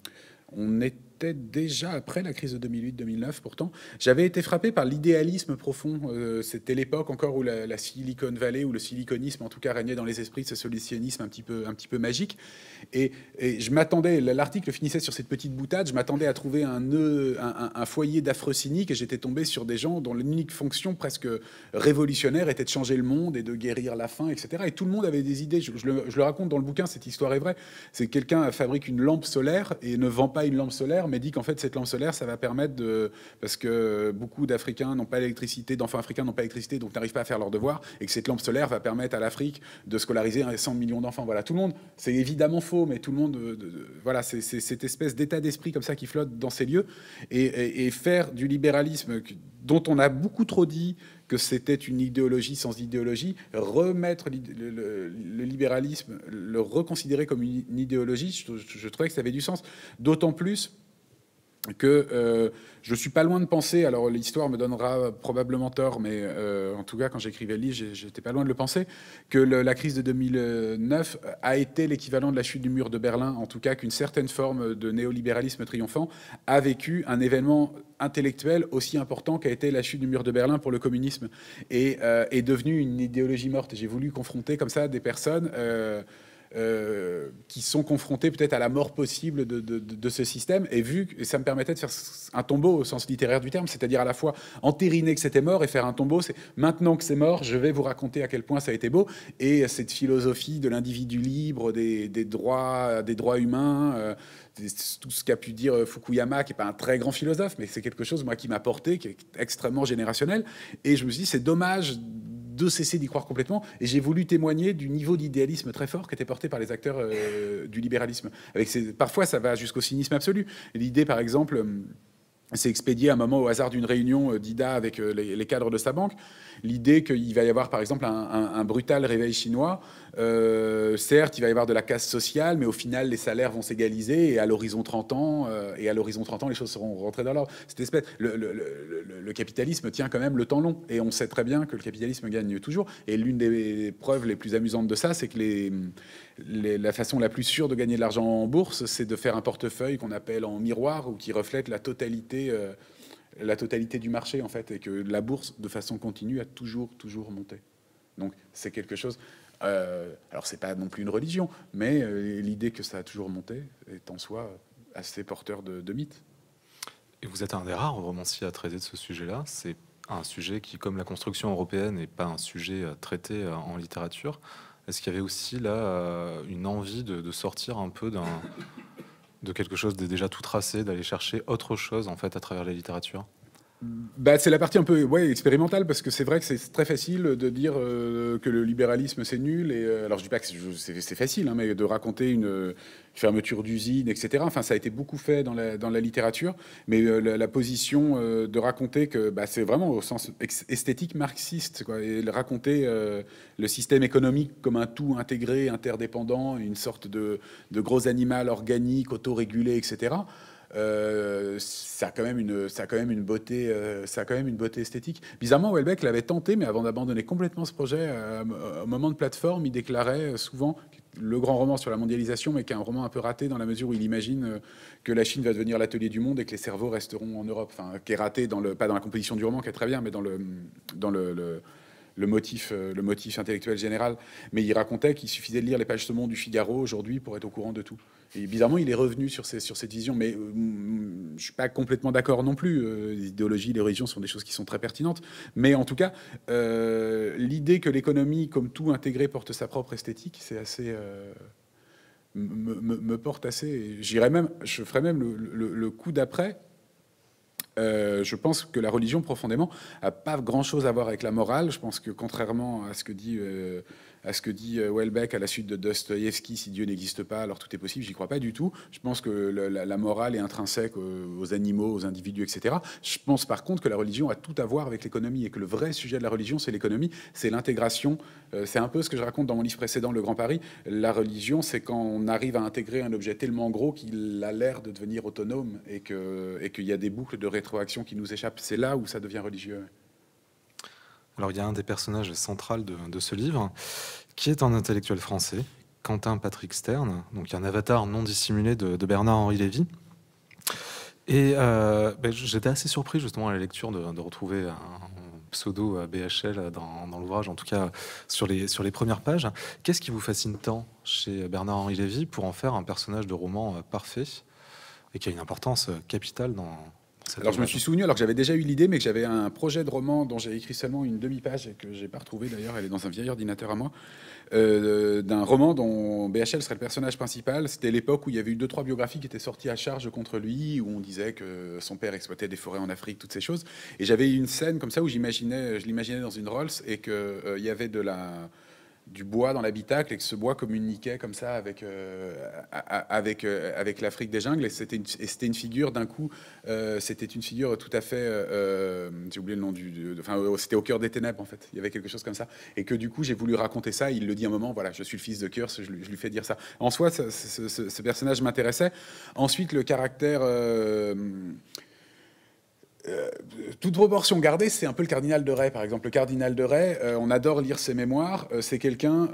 on est peut-être déjà après la crise de 2008-2009 pourtant, j'avais été frappé par l'idéalisme profond. Euh, c'était l'époque encore où la, Silicon Valley, où le siliconisme en tout cas régnait dans les esprits, ce solutionnisme un petit peu, un petit peu magique. Et, je m'attendais, l'article finissait sur cette petite boutade, je m'attendais à trouver un, un, foyer d'affreux cynique et j'étais tombé sur des gens dont l'unique fonction presque révolutionnaire était de changer le monde et de guérir la faim, etc. Et tout le monde avait des idées. Je, le, je le, raconte dans le bouquin, cette histoire est vraie. C'est quelqu'un fabrique une lampe solaire et ne vend pas une lampe solaire, mais dit qu'en fait cette lampe solaire, ça va permettre de, parce que beaucoup d'Africains n'ont pas d'électricité, d'enfants africains n'ont pas d'électricité, donc n'arrivent pas à faire leurs devoirs, et que cette lampe solaire va permettre à l'Afrique de scolariser 100 millions d'enfants. Voilà, tout le monde, c'est évidemment faux, mais tout le monde, euh, de, voilà, c'est cette espèce d'état d'esprit comme ça qui flotte dans ces lieux, et, faire du libéralisme dont on a beaucoup trop dit que c'était une idéologie sans idéologie, remettre le, libéralisme, le reconsidérer comme une idéologie, je, je trouvais que ça avait du sens. D'autant plus que je euh, je suis pas loin de penser, alors l'histoire me donnera probablement tort, mais euh, en tout cas quand j'écrivais le livre, j'étais pas loin de le penser, que la crise de 2009 a été l'équivalent de la chute du mur de Berlin, en tout cas qu'une certaine forme de néolibéralisme triomphant a vécu un événement intellectuel aussi important qu'a été la chute du mur de Berlin pour le communisme et euh, est devenue une idéologie morte. J'ai voulu confronter comme ça des personnes. Euh, qui sont confrontés peut-être à la mort possible de, ce système. Et vu que ça me permettait de faire un tombeau au sens littéraire du terme, c'est-à-dire à la fois entériner que c'était mort et faire un tombeau, c'est maintenant que c'est mort, je vais vous raconter à quel point ça a été beau. Et cette philosophie de l'individu libre, des, droits, des droits humains, euh, tout ce qu'a pu dire Fukuyama, qui n'est pas un très grand philosophe, mais c'est quelque chose moi qui m'a porté, qui est extrêmement générationnel. Et je me suis dit, c'est dommage de cesser d'y croire complètement. Et j'ai voulu témoigner du niveau d'idéalisme très fort qui était porté par les acteurs euh, du libéralisme. Avec parfois, ça va jusqu'au cynisme absolu. L'idée, par exemple, euh, s'est expédié à un moment au hasard d'une réunion euh, d'IDA avec les cadres de sa banque l'idée qu'il va y avoir par exemple un, brutal réveil chinois. Euh, certes, il va y avoir de la casse sociale, mais au final, les salaires vont s'égaliser et à l'horizon 30 ans, euh, et à l'horizon 30 ans, les choses seront rentrées dans l'ordre. Cette espèce, le, capitalisme tient quand même le temps long, et on sait très bien que le capitalisme gagne toujours. Et l'une des preuves les plus amusantes de ça, c'est que les, la façon la plus sûre de gagner de l'argent en bourse, c'est de faire un portefeuille qu'on appelle en miroir ou qui reflète la totalité. Euh, la totalité du marché, en fait, et que la bourse, de façon continue, a toujours, toujours monté. Donc, c'est quelque chose. Euh, alors, c'est pas non plus une religion, mais euh, l'idée que ça a toujours monté est en soi assez porteur de, mythes. Et vous êtes un des rares romanciers à traiter de ce sujet-là. C'est un sujet qui, comme la construction européenne, n'est pas un sujet euh, traité euh, en littérature. Est-ce qu'il y avait aussi là une envie de sortir un peu d'un de quelque chose de déjà tout tracé, d'aller chercher autre chose en fait à travers la littérature bah, c'est la partie un peu expérimentale parce que c'est vrai que c'est très facile de dire euh, que le libéralisme c'est nul. Et, euh, alors je dis pas que c'est facile, hein, mais de raconter une fermeture d'usine, etc. Enfin, ça a été beaucoup fait dans la, littérature, mais euh, la, position de raconter que bah, c'est vraiment au sens esthétique marxiste, et raconter le système économique comme un tout intégré, interdépendant, une sorte de, de gros animal organique, autorégulé, etc. Euh, ça a quand même une, quand même une beauté, euh, ça quand même une beauté esthétique. Bizarrement, Welbeck l'avait tenté, mais avant d'abandonner complètement ce projet, euh, au moment de plateforme, il déclarait souvent le grand roman sur la mondialisation, mais qui est un roman un peu raté dans la mesure où il imagine que la Chine va devenir l'atelier du monde et que les cerveaux resteront en Europe. Enfin, qui est raté dans le, pas dans la composition du roman, qui est très bien, mais dans le, dans le, motif, le motif intellectuel général. Mais il racontait qu'il suffisait de lire les pages monde du Figaro aujourd'hui pour être au courant de tout. Et bizarrement, il est revenu sur, sur cette vision, mais euh, mm, je ne suis pas complètement d'accord non plus. Euh, L'idéologie, les religions sont des choses qui sont très pertinentes. Mais en tout cas, euh, l'idée que l'économie, comme tout intégré, porte sa propre esthétique, c'est assez. Euh, me, porte assez. J'irais même, je ferai même le, coup d'après. je pense que la religion profondément a pas grand chose à voir avec la morale. Je pense que contrairement à ce que dit à ce que dit euh, Welbeck à la suite de Dostoïevski, si Dieu n'existe pas, alors tout est possible, j'y crois pas du tout. Je pense que la, morale est intrinsèque euh, aux animaux, aux individus, etc. Je pense par contre que la religion a tout à voir avec l'économie et que le vrai sujet de la religion, c'est l'économie, c'est l'intégration. Euh, c'est un peu ce que je raconte dans mon livre précédent, Le Grand Paris. La religion, c'est quand on arrive à intégrer un objet tellement gros qu'il a l'air de devenir autonome et qu'il y a des boucles de rétroaction qui nous échappent. C'est là où ça devient religieux. Alors il y a un des personnages centraux de, ce livre qui est un intellectuel français, Quentin Patrick Stern, donc un avatar non dissimulé de, Bernard-Henri Lévy. Et euh, ben, j'étais assez surpris justement à la lecture de, retrouver un pseudo euh, BHL dans, dans l'ouvrage, en tout cas sur les, sur les premières pages. Qu'est-ce qui vous fascine tant chez Bernard-Henri Lévy pour en faire un personnage de roman euh, parfait et qui a une importance capitale dans, alors je me suis souvenu, alors que j'avais déjà eu l'idée, mais que j'avais un projet de roman dont j'ai écrit seulement une demi-page et que j'ai pas retrouvé d'ailleurs, elle est dans un vieil ordinateur à moi, euh, d'un roman dont BHL serait le personnage principal. C'était l'époque où il y avait eu deux trois biographies qui étaient sorties à charge contre lui, où on disait que son père exploitait des forêts en Afrique, toutes ces choses. Et j'avais une scène comme ça où j'imaginais, je l'imaginais dans une Rolls et qu'il euh, y avait de la du bois dans l'habitacle et que ce bois communiquait comme ça avec, euh, avec, euh, avec l'Afrique des jungles. Et c'était une, figure, d'un coup, euh, c'était une figure tout à fait. j'ai oublié le nom du. enfin, c'était au cœur des ténèbres, en fait. Il y avait quelque chose comme ça. Et que du coup, j'ai voulu raconter ça. Il le dit un moment voilà, je suis le fils de cœur je, lui, fais dire ça. En soi, ce, personnage m'intéressait. Ensuite, le caractère. Euh, toute proportion gardée, c'est un peu le cardinal de Ray, par exemple. Le cardinal de Ray, euh, on adore lire ses mémoires. Euh, c'est quelqu'un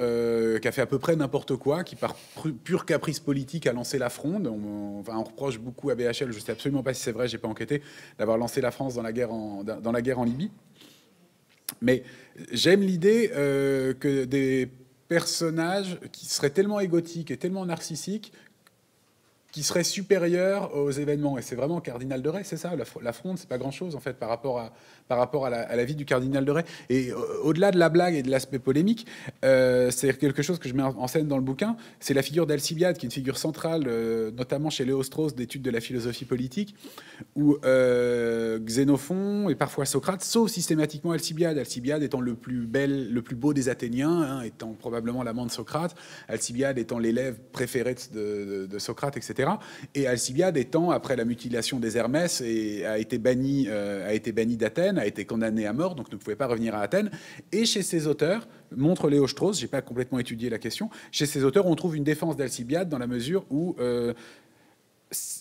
qui a fait à peu près n'importe quoi, qui par pur caprice politique a lancé la fronde. On, on, on reproche beaucoup à BHL, je ne sais absolument pas si c'est vrai, j'ai pas enquêté, d'avoir lancé la France dans la guerre en, dans la guerre en Libye. Mais j'aime l'idée que des personnages qui seraient tellement égotiques et tellement narcissiques qui serait supérieur aux événements. Et c'est vraiment cardinal de Ré, c'est ça. La, fronde, c'est pas grand-chose en fait par rapport à par rapport à la, vie du cardinal de Ré. Et euh, au-delà de la blague et de l'aspect polémique, euh, c'est quelque chose que je mets en scène dans le bouquin. C'est la figure d'Alcibiade, qui est une figure centrale, euh, notamment chez Léo d'études de la philosophie politique, où Xénophon et parfois Socrate saut systématiquement Alcibiade. Alcibiade étant le plus bel, le plus beau des Athéniens, hein, étant probablement l'amant de Socrate. Alcibiade étant l'élève préféré de Socrate, etc. Et Alcibiade étant, après la mutilation des Hermès, et a été banni, euh, a été banni d'Athènes, a été condamné à mort, donc ne pouvait pas revenir à Athènes. Et chez ses auteurs, montre Léo Strauss, j'ai pas complètement étudié la question, chez ces auteurs, on trouve une défense d'Alcibiade dans la mesure où euh,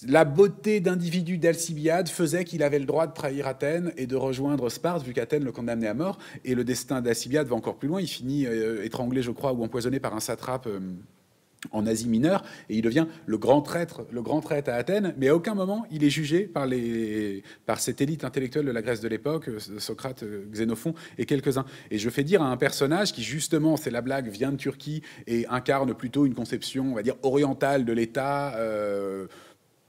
la beauté d'individu d'Alcibiade faisait qu'il avait le droit de trahir Athènes et de rejoindre Sparte, vu qu'Athènes le condamnait à mort. Et le destin d'Alcibiade va encore plus loin. Il finit euh, étranglé, je crois, ou empoisonné par un satrape en Asie mineure, et il devient le grand traître, le grand traître à Athènes, mais à aucun moment il est jugé par, les, par cette élite intellectuelle de la Grèce de l'époque, euh, Socrate, euh, Xénophon et quelques-uns. Et je fais dire à un personnage qui, justement, c'est la blague, vient de Turquie et incarne plutôt une conception, on va dire, orientale de l'État. Euh,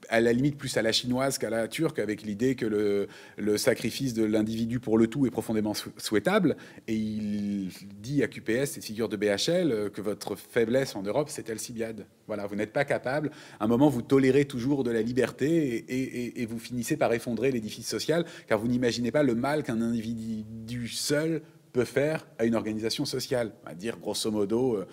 à la limite plus à la chinoise qu'à la turque, avec l'idée que le, sacrifice de l'individu pour le tout est profondément souhaitable. Et il dit à QPS, cette figure de BHL, euh, que votre faiblesse en Europe, c'est Alcibiade. Voilà, vous n'êtes pas capable. À un moment, vous tolérez toujours de la liberté et, vous finissez par effondrer l'édifice social, car vous n'imaginez pas le mal qu'un individu seul peut faire à une organisation sociale. à dire, grosso modo... Euh,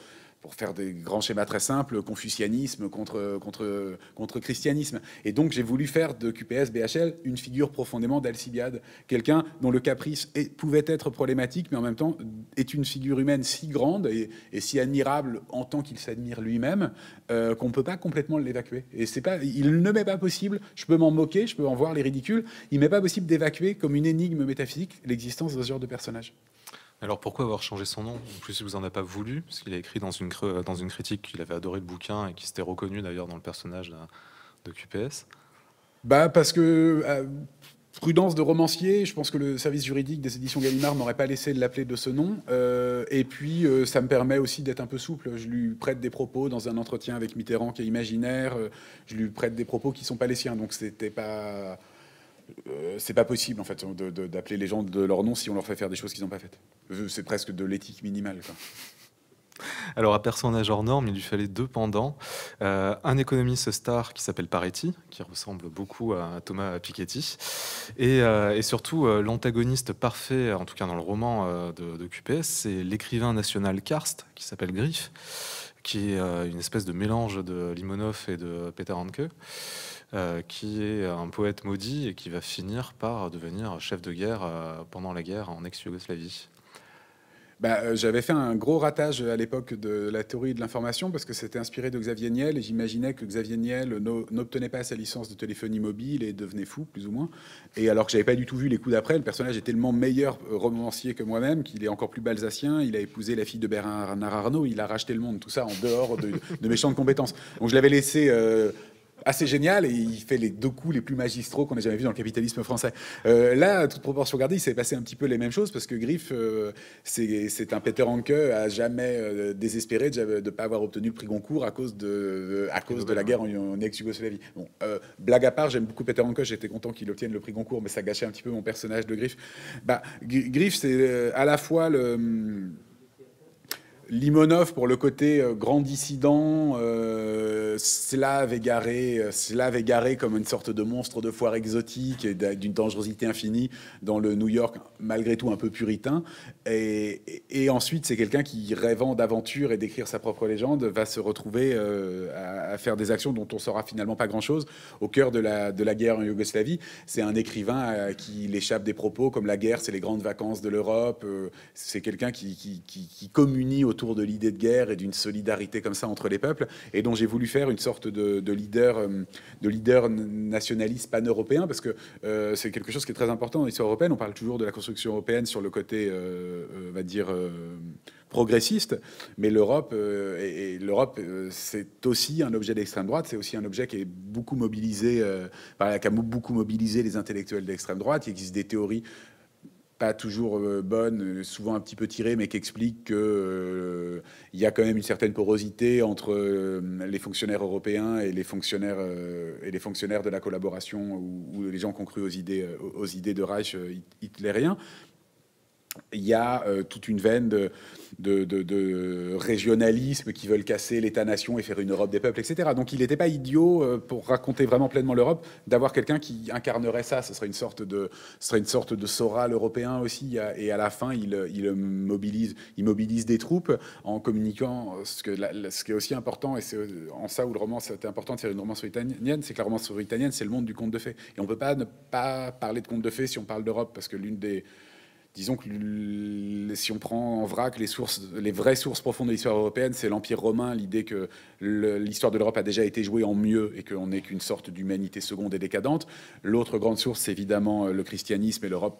pour faire des grands schémas très simples, confucianisme contre, contre, contre christianisme. Et donc j'ai voulu faire de QPS BHL une figure profondément d'Alcibiade, quelqu'un dont le caprice pouvait être problématique, mais en même temps est une figure humaine si grande et, si admirable en tant qu'il s'admire lui-même euh, qu'on ne peut pas complètement l'évacuer. Et c'est pas, il ne m'est pas possible, je peux m'en moquer, je peux en voir les ridicules, il ne m'est pas possible d'évacuer comme une énigme métaphysique l'existence de ce genre de personnage. Alors pourquoi avoir changé son nom En plus, il vous en a pas voulu, parce qu'il a écrit dans une, critique qu'il avait adoré le bouquin et qui s'était reconnu d'ailleurs dans le personnage de, QPS. Bah parce que euh, prudence de romancier, je pense que le service juridique des éditions Gallimard m'aurait pas laissé l'appeler de ce nom. Euh, et puis euh, ça me permet aussi d'être un peu souple. Je lui prête des propos dans un entretien avec Mitterrand qui est imaginaire. je lui prête des propos qui sont pas les siens, donc c'était pas euh, c'est pas possible en fait d'appeler les gens de leur nom si on leur fait faire des choses qu'ils n'ont pas faites. Euh, c'est presque de l'éthique minimale. Alors, à personnage hors norme, il lui fallait deux pendants. Euh, un économiste star qui s'appelle Paretti, qui ressemble beaucoup à Thomas Piketty, et, surtout l'antagoniste parfait, en tout cas dans le roman de, de c'est l'écrivain national Karst, qui s'appelle Griff, qui est une espèce de mélange de Limonov et de Peter Hanke. Euh, qui est un poète maudit et qui va finir par devenir chef de guerre euh, pendant la guerre en ex-Yougoslavie. Bah, euh, J'avais fait un gros ratage à l'époque de la théorie de l'information parce que c'était inspiré de Xavier Niel et j'imaginais que Xavier Niel n'obtenait pas sa licence de téléphonie mobile et devenait fou, plus ou moins. Et alors que j'avais pas du tout vu les coups d'après, le personnage est tellement meilleur romancier que moi-même qu'il est encore plus balsacien. Il a épousé la fille de Bernard Arnault, il a racheté le monde, tout ça en dehors de, de mes champs de compétences. Donc je l'avais laissé assez génial et il fait les deux coups les plus magistraux qu'on ait jamais vu dans le capitalisme français. Euh, là, toute proportion gardée, il s'est passé un petit peu les mêmes choses parce que Griff, euh, c'est un Peter Hanke à jamais euh, désespéré de ne pas avoir obtenu le prix Goncourt à cause de, à cause de la guerre en, ex-Yougoslavie. Bon, euh, blague à part, j'aime beaucoup Peter Hanke, j'étais content qu'il obtienne le prix Goncourt, mais ça gâchait un petit peu mon personnage de Griff. Bah, Griff, c'est à la fois le hum, Limonov pour le côté euh, grand dissident, euh, slave égaré, euh, slave égaré comme une sorte de monstre de foire exotique et d'une dangerosité infinie dans le New York malgré tout un peu puritain. Et, ensuite, c'est quelqu'un qui, rêvant d'aventure et d'écrire sa propre légende, va se retrouver à, faire des actions dont on saura finalement pas grand-chose au cœur de la, de la guerre en Yougoslavie. C'est un écrivain qui échappe des propos comme la guerre, c'est les grandes vacances de l'Europe. c'est quelqu'un qui, qui, qui, qui communie autour de l'idée de guerre et d'une solidarité comme ça entre les peuples, et dont j'ai voulu faire une sorte de, leader, de leader euh, nationaliste pan-européen, parce que euh, c'est quelque chose qui est très important dans l'histoire européenne. On parle toujours de la construction européenne sur le côté, euh, va dire, progressiste, mais l'Europe, et, l'Europe, c'est aussi un objet d'extrême droite, c'est aussi un objet qui est beaucoup mobilisé, par, qui a beaucoup mobilisé les intellectuels d'extrême droite. Il existe des théories toujours euh, bonne, euh, souvent un petit peu tirée, mais qui explique qu'il euh, il y a quand même une certaine porosité entre les fonctionnaires européens et les fonctionnaires, et les fonctionnaires de la collaboration ou, les gens qui ont cru aux idées, aux idées de Reich hitlérien il y a euh, toute une veine de, régionalisme qui veulent casser l'État-nation et faire une Europe des peuples, etc. Donc il n'était pas idiot euh, pour raconter vraiment pleinement l'Europe d'avoir quelqu'un qui incarnerait ça. Ce serait une sorte de, serait une sorte de Soral européen aussi. Et à la fin, il, mobilise, des troupes en communiquant euh, ce, que ce qui est aussi important, et c'est en ça où le roman, c'était important c'est faire une romance britannienne, c'est que la romance britannienne, c'est le monde du conte de fées. Et on ne peut pas ne pas parler de conte de fées si on parle d'Europe, parce que l'une des disons que si on prend en vrac les sources, les vraies sources profondes de l'histoire européenne, c'est l'Empire romain, l'idée que l'histoire de l'Europe a déjà été jouée en mieux et qu'on n'est qu'une sorte d'humanité seconde et décadente. L'autre grande source, c'est évidemment euh, le christianisme et l'Europe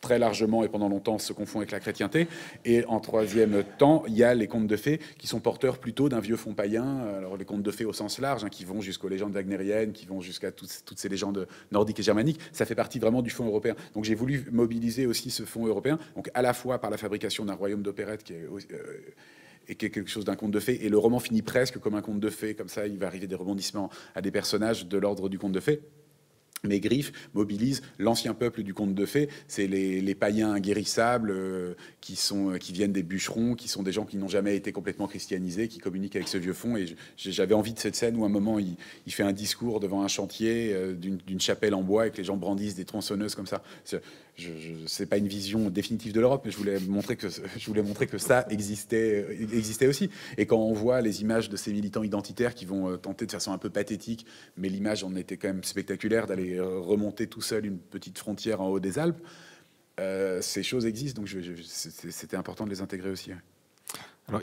très largement et pendant longtemps se confond avec la chrétienté. Et en troisième temps, il y a les contes de fées qui sont porteurs plutôt d'un vieux fond païen. Alors les contes de fées au sens large, hein, qui vont jusqu'aux légendes wagnériennes, qui vont jusqu'à toutes, ces légendes nordiques et germaniques, ça fait partie vraiment du fond européen. Donc j'ai voulu mobiliser aussi ce fond européen, donc à la fois par la fabrication d'un royaume d'opérette euh, qui est... quelque chose d'un conte de fées. Et le roman finit presque comme un conte de fées, comme ça il va arriver des rebondissements à des personnages de l'ordre du conte de fées mais Griffes mobilise l'ancien peuple du conte de fées, c'est les, païens inguérissables euh, qui, sont, euh, qui viennent des bûcherons, qui sont des gens qui n'ont jamais été complètement christianisés, qui communiquent avec ce vieux fond. Et j'avais envie de cette scène où à un moment il, fait un discours devant un chantier euh, d'une chapelle en bois et que les gens brandissent des tronçonneuses comme ça je, je c'est pas une vision définitive de l'Europe, mais je voulais montrer que je voulais montrer que ça existait, euh, existait aussi. Et quand on voit les images de ces militants identitaires qui vont euh, tenter de façon un peu pathétique, mais l'image en était quand même spectaculaire d'aller euh, remonter tout seul une petite frontière en haut des Alpes. ces choses existent, donc c'était important de les intégrer aussi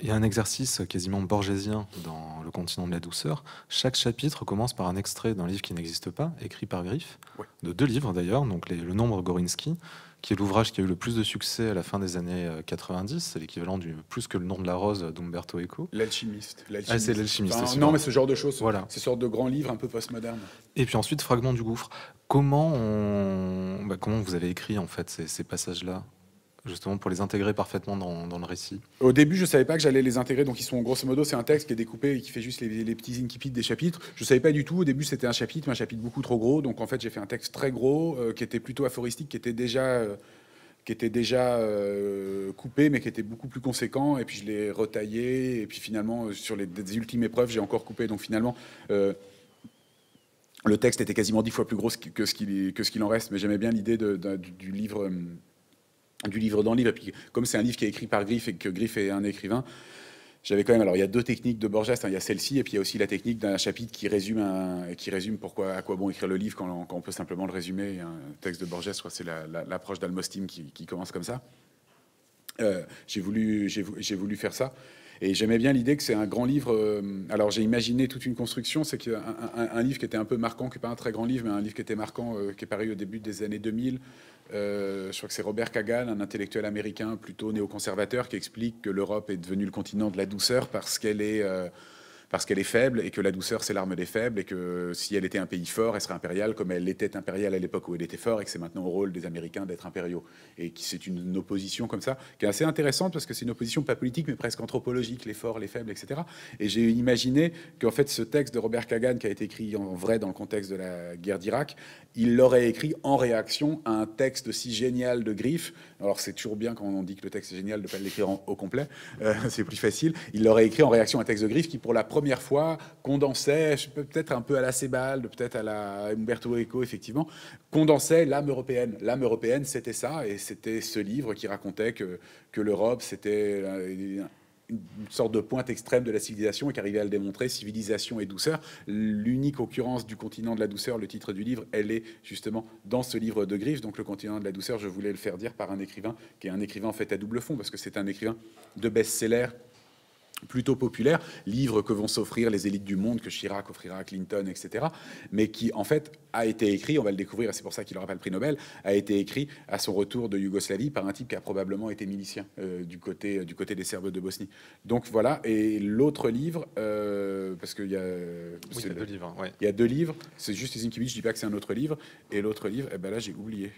il y a un exercice quasiment borgésien dans Le continent de la douceur. Chaque chapitre commence par un extrait d'un livre qui n'existe pas, écrit par Griff, de deux livres d'ailleurs, donc Le nombre Gorinsky, qui est l'ouvrage qui a eu le plus de succès à la fin des années 90. Euh, c'est l'équivalent du plus que le nom de la rose d'Umberto Eco. L'alchimiste. Ah, c'est l'alchimiste. non, mais ce genre de choses. Voilà. Ces sortes de grands livres un peu postmodernes. Et puis ensuite, Fragment du gouffre. Comment, on... Bah, comment vous avez écrit en fait ces passages-là justement pour les intégrer parfaitement dans, le récit Au début, je ne savais pas que j'allais les intégrer. Donc, ils sont grosso modo, c'est un texte qui est découpé et qui fait juste les, les petits incipits des chapitres. Je ne savais pas du tout. Au début, c'était un chapitre, un chapitre beaucoup trop gros. Donc, en fait, j'ai fait un texte très gros euh, qui était plutôt aphoristique, qui était déjà. Euh, qui était déjà euh, coupé, mais qui était beaucoup plus conséquent. Et puis je l'ai retaillé. Et puis finalement, sur les, ultimes épreuves, j'ai encore coupé. Donc finalement, le texte était quasiment dix fois plus gros que ce qu'il en reste. Mais j'aimais bien l'idée du livre du livre dans le livre. Et puis, comme c'est un livre qui est écrit par Griff et que Griff est un écrivain, j'avais quand même. Alors, il y a deux techniques de Borges. Hein. il y a celle-ci, et puis il y a aussi la technique d'un chapitre qui résume, un, qui résume pourquoi, à quoi bon écrire le livre quand on, peut simplement le résumer. un hein. texte de Borges, c'est l'approche d'Almostim qui, commence comme ça. Euh, j'ai voulu, voulu faire ça. Et j'aimais bien l'idée que c'est un grand livre. Euh, alors j'ai imaginé toute une construction, c'est qu'un un, un livre qui était un peu marquant, qui n'est pas un très grand livre, mais un livre qui était marquant, euh, qui est paru au début des années 2000, euh, je crois que c'est Robert Kagan, un intellectuel américain plutôt néoconservateur, qui explique que l'Europe est devenue le continent de la douceur parce qu'elle est euh, parce qu'elle est faible et que la douceur, c'est l'arme des faibles et que si elle était un pays fort, elle serait impériale comme elle l'était impériale à l'époque où elle était forte et que c'est maintenant au rôle des Américains d'être impériaux. Et qui c'est une, opposition comme ça qui est assez intéressante parce que c'est une opposition pas politique mais presque anthropologique, les forts, les faibles, etc. Et j'ai imaginé qu'en fait ce texte de Robert Kagan qui a été écrit en vrai dans le contexte de la guerre d'Irak, il l'aurait écrit en réaction à un texte si génial de Griff. Alors c'est toujours bien quand on dit que le texte est génial de pas l'écrire au complet, euh, c'est plus facile. Il l'aurait écrit en réaction à un texte de Griff qui pour la première fois, condensait, peut-être un peu à la Sebald, peut-être à la Umberto Eco, effectivement, condensait l'âme européenne. L'âme européenne, c'était ça, et c'était ce livre qui racontait que, que l'Europe, c'était une sorte de pointe extrême de la civilisation et qui arrivait à le démontrer, civilisation et douceur. L'unique occurrence du continent de la douceur, le titre du livre, elle est justement dans ce livre de Griffes. Donc le continent de la douceur, je voulais le faire dire par un écrivain qui est un écrivain en fait à double fond, parce que c'est un écrivain de best-seller plutôt populaire, livre que vont s'offrir les élites du monde, que Chirac offrira à Clinton, etc., mais qui en fait a été écrit, on va le découvrir, et c'est pour ça qu'il aura pas le prix Nobel, a été écrit à son retour de Yougoslavie par un type qui a probablement été milicien euh, du, côté, des Serbes de Bosnie. Donc voilà, et l'autre livre, euh, parce qu'il y, a, deux livres, il y a deux livres, c'est juste Izinkevich, je dis pas que c'est un autre livre, et l'autre livre, eh ben là j'ai oublié.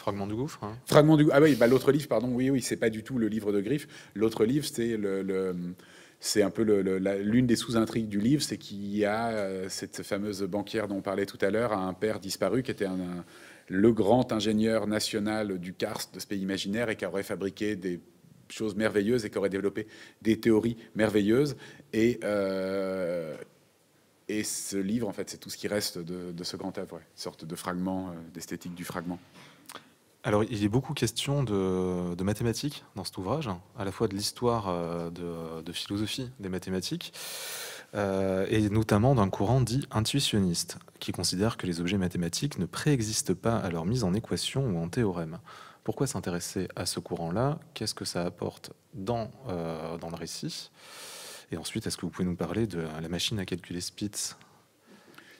Fragment du gouffre. Hein. Fragment du Ah oui, bah, l'autre livre, pardon, oui, oui, c'est pas du tout le livre de Griff. L'autre livre, c'est le, c'est un peu l'une des sous-intrigues du livre, c'est qu'il y a euh, cette fameuse banquière dont on parlait tout à l'heure, un père disparu qui était le grand ingénieur national du karst de ce pays imaginaire et qui aurait fabriqué des choses merveilleuses et qui aurait développé des théories merveilleuses. Et, euh, et ce livre, en fait, c'est tout ce qui reste de, ce grand œuvre, ouais, sorte de fragment, euh, d'esthétique du fragment. Alors, il est beaucoup question de, mathématiques dans cet ouvrage, à la fois de l'histoire euh, de, philosophie des mathématiques, euh, et notamment d'un courant dit intuitionniste, qui considère que les objets mathématiques ne préexistent pas à leur mise en équation ou en théorème. Pourquoi s'intéresser à ce courant-là Qu'est-ce que ça apporte dans, euh, dans le récit Et ensuite, est-ce que vous pouvez nous parler de la machine à calculer Spitz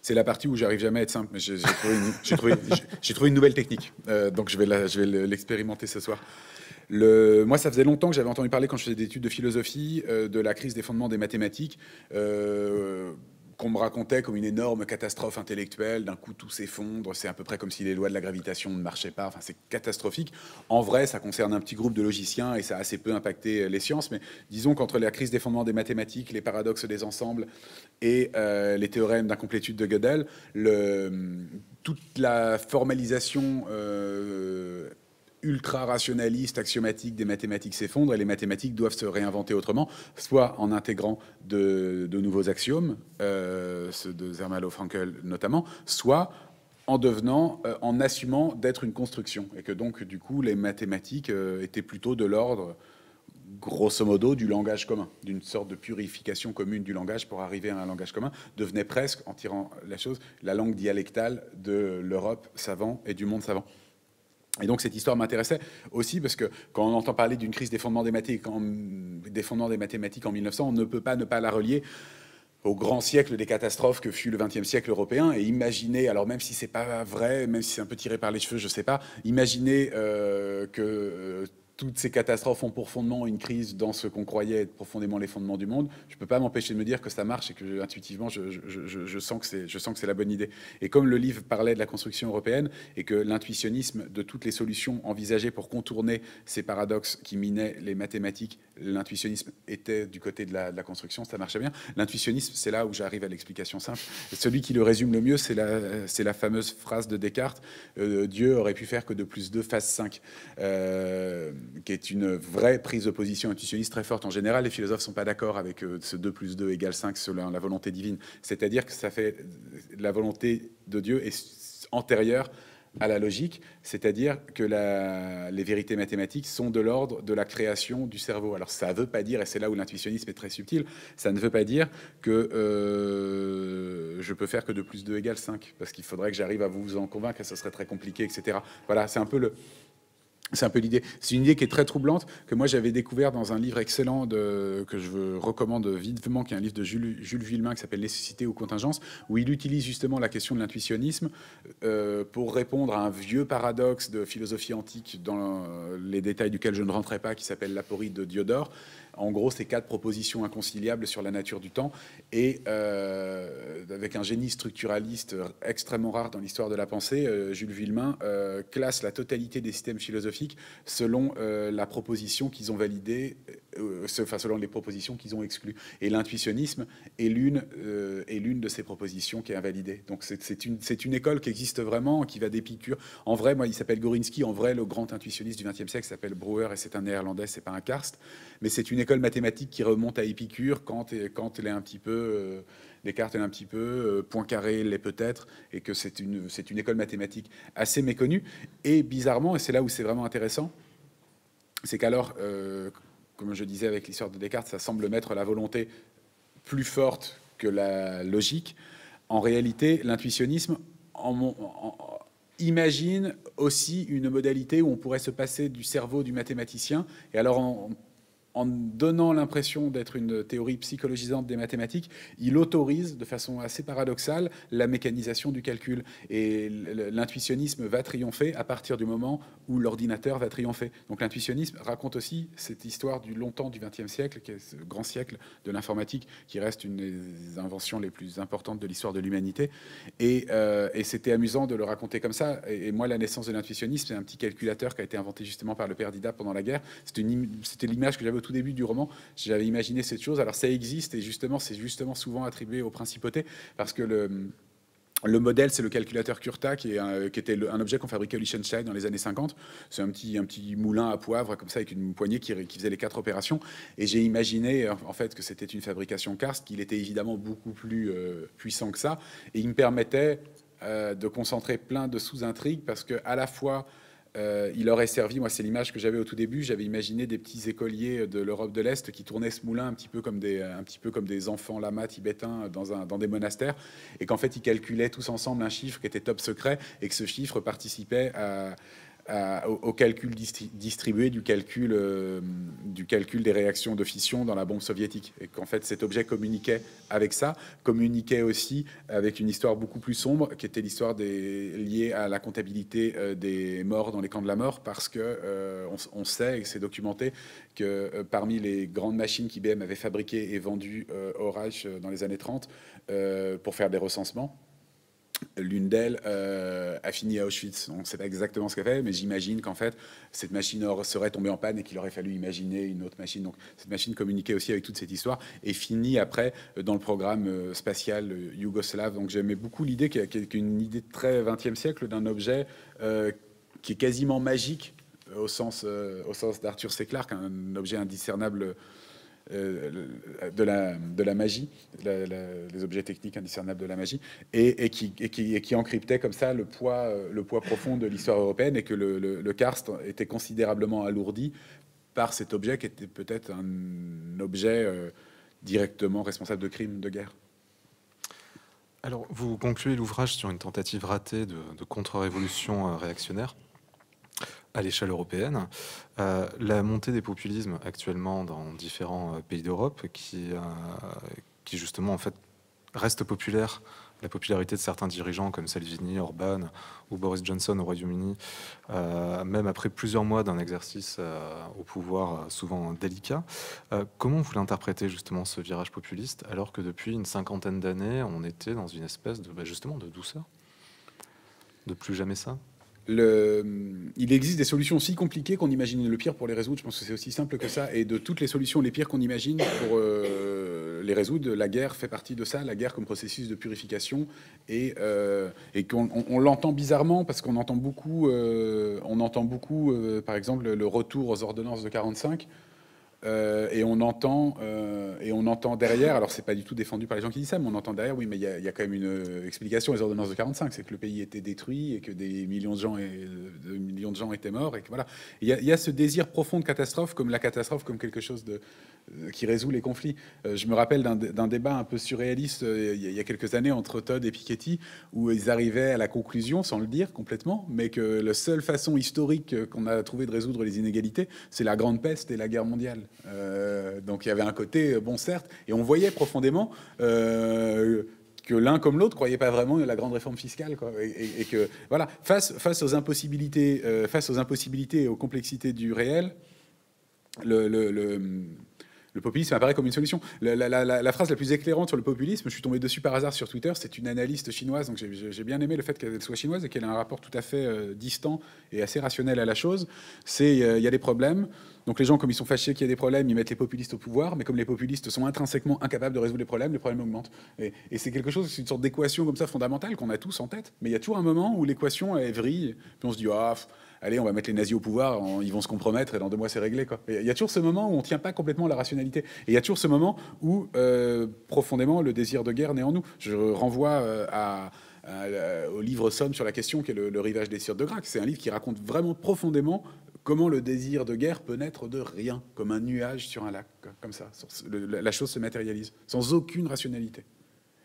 c'est la partie où j'arrive jamais à être simple, j'ai trouvé, une nouvelle technique. Euh, donc je vais l'expérimenter ce soir. Le, moi, ça faisait longtemps que j'avais entendu parler, quand je faisais des études de philosophie, euh, de la crise des fondements des mathématiques. Euh, qu'on me racontait comme une énorme catastrophe intellectuelle, d'un coup tout s'effondre, c'est à peu près comme si les lois de la gravitation ne marchaient pas, enfin c'est catastrophique. En vrai, ça concerne un petit groupe de logiciens et ça a assez peu impacté les sciences, mais disons qu'entre la crise des des mathématiques, les paradoxes des ensembles et euh, les théorèmes d'incomplétude de Gödel, le, toute la formalisation euh, ultra-rationaliste, axiomatique des mathématiques s'effondre et les mathématiques doivent se réinventer autrement, soit en intégrant de, nouveaux axiomes, euh, ceux de Zermelo-Frankel notamment, soit en devenant, euh, en assumant d'être une construction et que donc du coup les mathématiques euh, étaient plutôt de l'ordre grosso modo du langage commun, d'une sorte de purification commune du langage pour arriver à un langage commun, devenait presque, en tirant la chose, la langue dialectale de l'Europe savant et du monde savant. Et donc cette histoire m'intéressait aussi parce que quand on entend parler d'une crise des fondements des mathématiques, en, 1900, on ne peut pas ne pas la relier au grand siècle des catastrophes que fut le XXe siècle européen et imaginer, alors même si c'est pas vrai, même si c'est un peu tiré par les cheveux, je sais pas, imaginer euh, que euh, toutes ces catastrophes ont pour fondement une crise dans ce qu'on croyait être profondément les fondements du monde, je ne peux pas m'empêcher de me dire que ça marche et que intuitivement, je, je, je, je sens que c'est la bonne idée. Et comme le livre parlait de la construction européenne et que l'intuitionnisme de toutes les solutions envisagées pour contourner ces paradoxes qui minaient les mathématiques, l'intuitionnisme était du côté de la, construction, ça marchait bien. L'intuitionnisme, c'est là où j'arrive à l'explication simple. Celui qui le résume le mieux, c'est la, la fameuse phrase de Descartes, euh, Dieu aurait pu faire que de plus 2 fasse 5 qui est une vraie prise de position intuitionniste très forte. En général, les philosophes ne sont pas d'accord avec euh, ce 2 plus 2 égale 5 selon la volonté divine. C'est-à-dire que ça fait la volonté de Dieu est antérieure à la logique, c'est-à-dire que la, les vérités mathématiques sont de l'ordre de la création du cerveau. Alors ça ne veut pas dire, et c'est là où l'intuitionnisme est très subtil, ça ne veut pas dire que euh, je peux faire que 2 plus 2 égale 5, parce qu'il faudrait que j'arrive à vous en convaincre, ça ce serait très compliqué, etc. Voilà, c'est un peu le, c'est un peu l'idée. C'est une idée qui est très troublante, que moi j'avais découvert dans un livre excellent de, que je recommande vivement, qui est un livre de Jules, Jules Villemin qui s'appelle Nécessité ou contingences, où il utilise justement la question de l'intuitionnisme euh, pour répondre à un vieux paradoxe de philosophie antique dans les détails duquel je ne rentrerai pas, qui s'appelle l'aporie de Diodore, en gros, c'est quatre propositions inconciliables sur la nature du temps et euh, avec un génie structuraliste extrêmement rare dans l'histoire de la pensée, euh, Jules Villemain euh, classe la totalité des systèmes philosophiques selon la proposition qu'ils ont validée euh, enfin, selon les propositions qu'ils ont exclues. Et l'intuitionnisme est l'une euh, l'une de ces propositions qui est invalidée. Donc c'est une, une, école qui existe vraiment, qui va d'Épicure... En vrai, moi, il s'appelle Gorinsky. En vrai, le grand intuitionniste du XXe siècle s'appelle Brouwer et c'est un néerlandais, c'est pas un karst. Mais c'est une école mathématique qui remonte à Épicure quand, quand elle est un petit peu... Euh, Descartes est un petit peu, euh, carré l'est peut-être, et que c'est une, une école mathématique assez méconnue. Et bizarrement, et c'est là où c'est vraiment intéressant, c'est qu'alors, comme je disais avec l'histoire de Descartes, ça semble mettre la volonté plus forte que la logique. En réalité, l'intuitionnisme imagine aussi une modalité où on pourrait se passer du cerveau du mathématicien et alors on en donnant l'impression d'être une théorie psychologisante des mathématiques, il autorise de façon assez paradoxale la mécanisation du calcul. Et l'intuitionnisme va triompher à partir du moment où l'ordinateur va triompher. Donc l'intuitionnisme raconte aussi cette histoire du longtemps du XXe siècle, qui est ce grand siècle de l'informatique, qui reste une des inventions les plus importantes de l'histoire de l'humanité. Et, euh, c'était amusant de le raconter comme ça. Et, moi, la naissance de l'intuitionnisme, c'est un petit calculateur qui a été inventé justement par le père Dida pendant la guerre. C'était l'image que j'avais au tout début du roman, j'avais imaginé cette chose. Alors ça existe et justement, c'est justement souvent attribué aux principautés parce que le le modèle, c'est le calculateur Curta, qui, qui était un objet qu'on fabriquait au Liechtenstein dans les années 50. C'est un petit, un petit moulin à poivre, comme ça, avec une poignée qui, qui faisait les quatre opérations. Et j'ai imaginé, en fait, que c'était une fabrication Karst, qu'il était évidemment beaucoup plus euh, puissant que ça. Et il me permettait euh, de concentrer plein de sous-intrigues, parce que à la fois, euh, il aurait servi, moi c'est l'image que j'avais au tout début, j'avais imaginé des petits écoliers de l'Europe de l'Est qui tournaient ce moulin un petit peu comme des, un petit peu comme des enfants lamas tibétains dans, un, dans des monastères, et qu'en fait ils calculaient tous ensemble un chiffre qui était top secret, et que ce chiffre participait à, au, calcul distribué du calcul, euh, du calcul des réactions de fission dans la bombe soviétique. Et qu'en fait, cet objet communiquait avec ça, communiquait aussi avec une histoire beaucoup plus sombre, qui était l'histoire liée à la comptabilité euh, des morts dans les camps de la mort, parce que euh, on, sait, et c'est documenté, que parmi les grandes machines qu'IBM avait fabriquées et vendues au Reich dans les années 30 pour faire des recensements, L'une d'elles euh, a fini à Auschwitz. On ne sait pas exactement ce qu'elle fait, mais j'imagine qu'en fait, cette machine serait tombée en panne et qu'il aurait fallu imaginer une autre machine. Donc, cette machine communiquait aussi avec toute cette histoire et finit après euh, dans le programme euh, spatial yougoslave. Donc, j'aimais beaucoup l'idée qu'il y une idée très 20e siècle d'un objet qui est quasiment magique au sens, au sens d'Arthur C. Clarke, un objet indiscernable euh, de, la, de la magie, les objets techniques indiscernables de la magie, et, qui, et, qui, encryptait comme ça le poids, euh, le poids profond de l'histoire européenne et que le, karst était considérablement alourdi par cet objet qui était peut-être un objet euh, directement responsable de crimes de guerre. Alors, vous concluez l'ouvrage sur une tentative ratée de contre-révolution réactionnaire à l'échelle européenne. Euh, la montée des populismes actuellement dans différents euh, pays d'Europe euh, qui, justement en fait reste populaire la popularité de certains dirigeants comme Salvini, Orban ou Boris Johnson au Royaume-Uni, même après plusieurs mois d'un exercice au pouvoir souvent délicat. comment vous l'interprétez justement ce virage populiste alors que depuis une cinquantaine d'années on était dans une espèce de bah, justement de douceur, de plus jamais ça le, il existe des solutions si compliquées qu'on imagine le pire pour les résoudre. Je pense que c'est aussi simple que ça. Et de toutes les solutions, les pires qu'on imagine pour euh, les résoudre, la guerre fait partie de ça. La guerre comme processus de purification et, euh, qu'on on, l'entend bizarrement parce qu'on entend beaucoup, euh, on entend beaucoup, par exemple, le retour aux ordonnances de 45. Euh, et on entend euh, et on entend derrière. Alors c'est pas du tout défendu par les gens qui disent ça, mais on entend derrière. Oui, mais il y, a quand même une euh, explication. Les ordonnances de 45, c'est que le pays était détruit et que des millions de gens et millions de gens étaient morts et que voilà. Il y, a ce désir profond de catastrophe, comme la catastrophe comme quelque chose de qui résout les conflits. je me rappelle d'un débat un peu surréaliste il y, y, a quelques années entre Todd et Piketty où ils arrivaient à la conclusion, sans le dire complètement, mais que la seule façon historique qu'on a trouvé de résoudre les inégalités, c'est la grande peste et la guerre mondiale. Euh, donc il y avait un côté, euh, bon certes, et on voyait profondément euh, que l'un comme l'autre croyait pas vraiment à la grande réforme fiscale, quoi. Et, que voilà, face, face aux impossibilités, face aux impossibilités et aux complexités du réel, le le populisme apparaît comme une solution. La, phrase la plus éclairante sur le populisme, je suis tombé dessus par hasard sur Twitter, c'est une analyste chinoise, donc j'ai bien aimé le fait qu'elle soit chinoise et qu'elle ait un rapport tout à fait euh, distant et assez rationnel à la chose. C'est euh, il y a des problèmes, donc les gens, comme ils sont fâchés qu'il y a des problèmes, ils mettent les populistes au pouvoir, mais comme les populistes sont intrinsèquement incapables de résoudre les problèmes, les problèmes augmentent. Et, c'est quelque chose, c'est une sorte d'équation comme ça fondamentale qu'on a tous en tête, mais il y a toujours un moment où l'équation est vrille, puis on se dit, ah, allez, on va mettre les nazis au pouvoir, ils vont se compromettre et dans deux mois c'est réglé. Quoi. Il y a toujours ce moment où on ne tient pas complètement la rationalité. Et il y a toujours ce moment où euh, profondément le désir de guerre naît en nous. Je renvoie euh, au livre Somme sur la question qui est le, rivage des cires de Grac. C'est un livre qui raconte vraiment profondément comment le désir de guerre peut naître de rien, comme un nuage sur un lac, comme ça. la chose se matérialise sans aucune rationalité.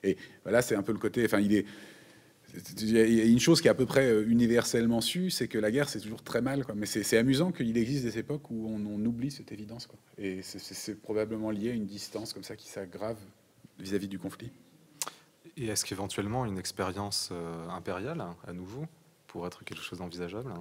Et voilà, c'est un peu le côté. Enfin, il il y a une chose qui est à peu près euh, universellement su, c'est que la guerre, c'est toujours très mal. Mais c'est amusant qu'il existe des époques où on, oublie cette évidence. Et c'est probablement lié à une distance comme ça qui s'aggrave vis-à-vis du conflit. Et est-ce qu'éventuellement une expérience euh, impériale, à nouveau, pourrait être quelque chose d'envisageable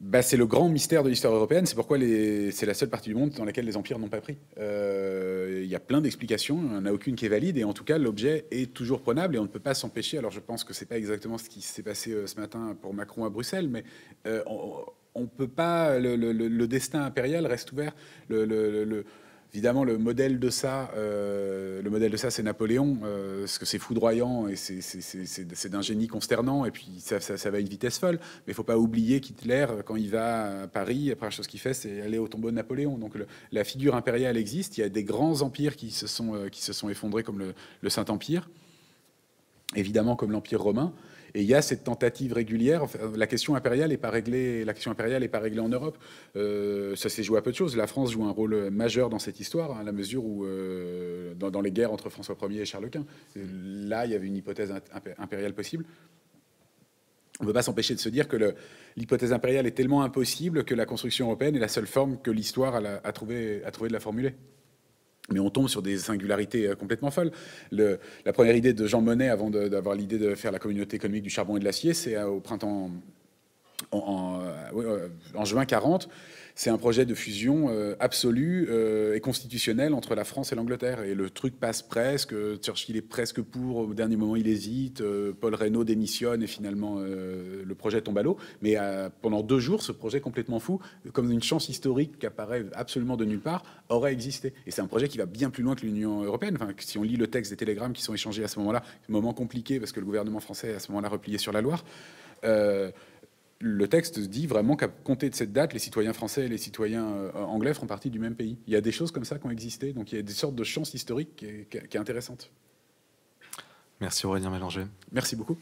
bah, c'est le grand mystère de l'histoire européenne. C'est pourquoi les... c'est la seule partie du monde dans laquelle les empires n'ont pas pris. Euh, il y a plein d'explications, il n'y en a aucune qui est valide. Et en tout cas, l'objet est toujours prenable et on ne peut pas s'empêcher. Alors je pense que ce n'est pas exactement ce qui s'est passé euh, ce matin pour Macron à Bruxelles, mais euh, on ne peut pas. Le, le, destin impérial reste ouvert. le, Évidemment, le modèle de ça, euh, le modèle de ça, c'est Napoléon, euh, parce que c'est foudroyant et c'est d'un génie consternant, et puis ça, va à une vitesse folle. Mais il ne faut pas oublier qu'Hitler, quand il va à Paris, la première chose qu'il fait, c'est aller au tombeau de Napoléon. Donc la figure impériale existe. Il y a des grands empires qui se sont, euh, effondrés, comme le Saint-Empire, évidemment comme l'Empire romain. Et il y a cette tentative régulière. La question impériale n'est pas réglée. La question impériale est pas réglée en Europe. Euh, ça s'est joué à peu de choses. La France joue un rôle majeur dans cette histoire, à hein, la mesure où, euh, dans, les guerres entre François Ier et Charles Quint, euh, là, il y avait une hypothèse impériale possible. On ne peut pas s'empêcher de se dire que l'hypothèse impériale est tellement impossible que la construction européenne est la seule forme que l'histoire a, a trouvé de la formuler. Mais on tombe sur des singularités euh, complètement folles. la première idée de Jean Monnet, avant d'avoir l'idée de faire la communauté économique du charbon et de l'acier, c'est euh, au printemps, en, euh, juin 40, c'est un projet de fusion euh, absolue euh, et constitutionnelle entre la France et l'Angleterre. Et le truc passe presque. Euh, Churchill est presque pour. Au dernier moment, il hésite. Paul Reynaud démissionne et finalement, le projet tombe à l'eau. Mais pendant deux jours, ce projet complètement fou, comme une chance historique qui apparaît absolument de nulle part, aurait existé. Et c'est un projet qui va bien plus loin que l'Union européenne. si on lit le texte des télégrammes qui sont échangés à ce moment-là, moment compliqué parce que le gouvernement français est à ce moment-là replié sur la Loire le texte dit vraiment qu'à compter de cette date, les citoyens français et les citoyens euh, anglais feront partie du même pays. Il y a des choses comme ça qui ont existé, donc il y a des sortes de chances historiques qui est, qui intéressante. Merci Aurélien Mélanger. Merci beaucoup.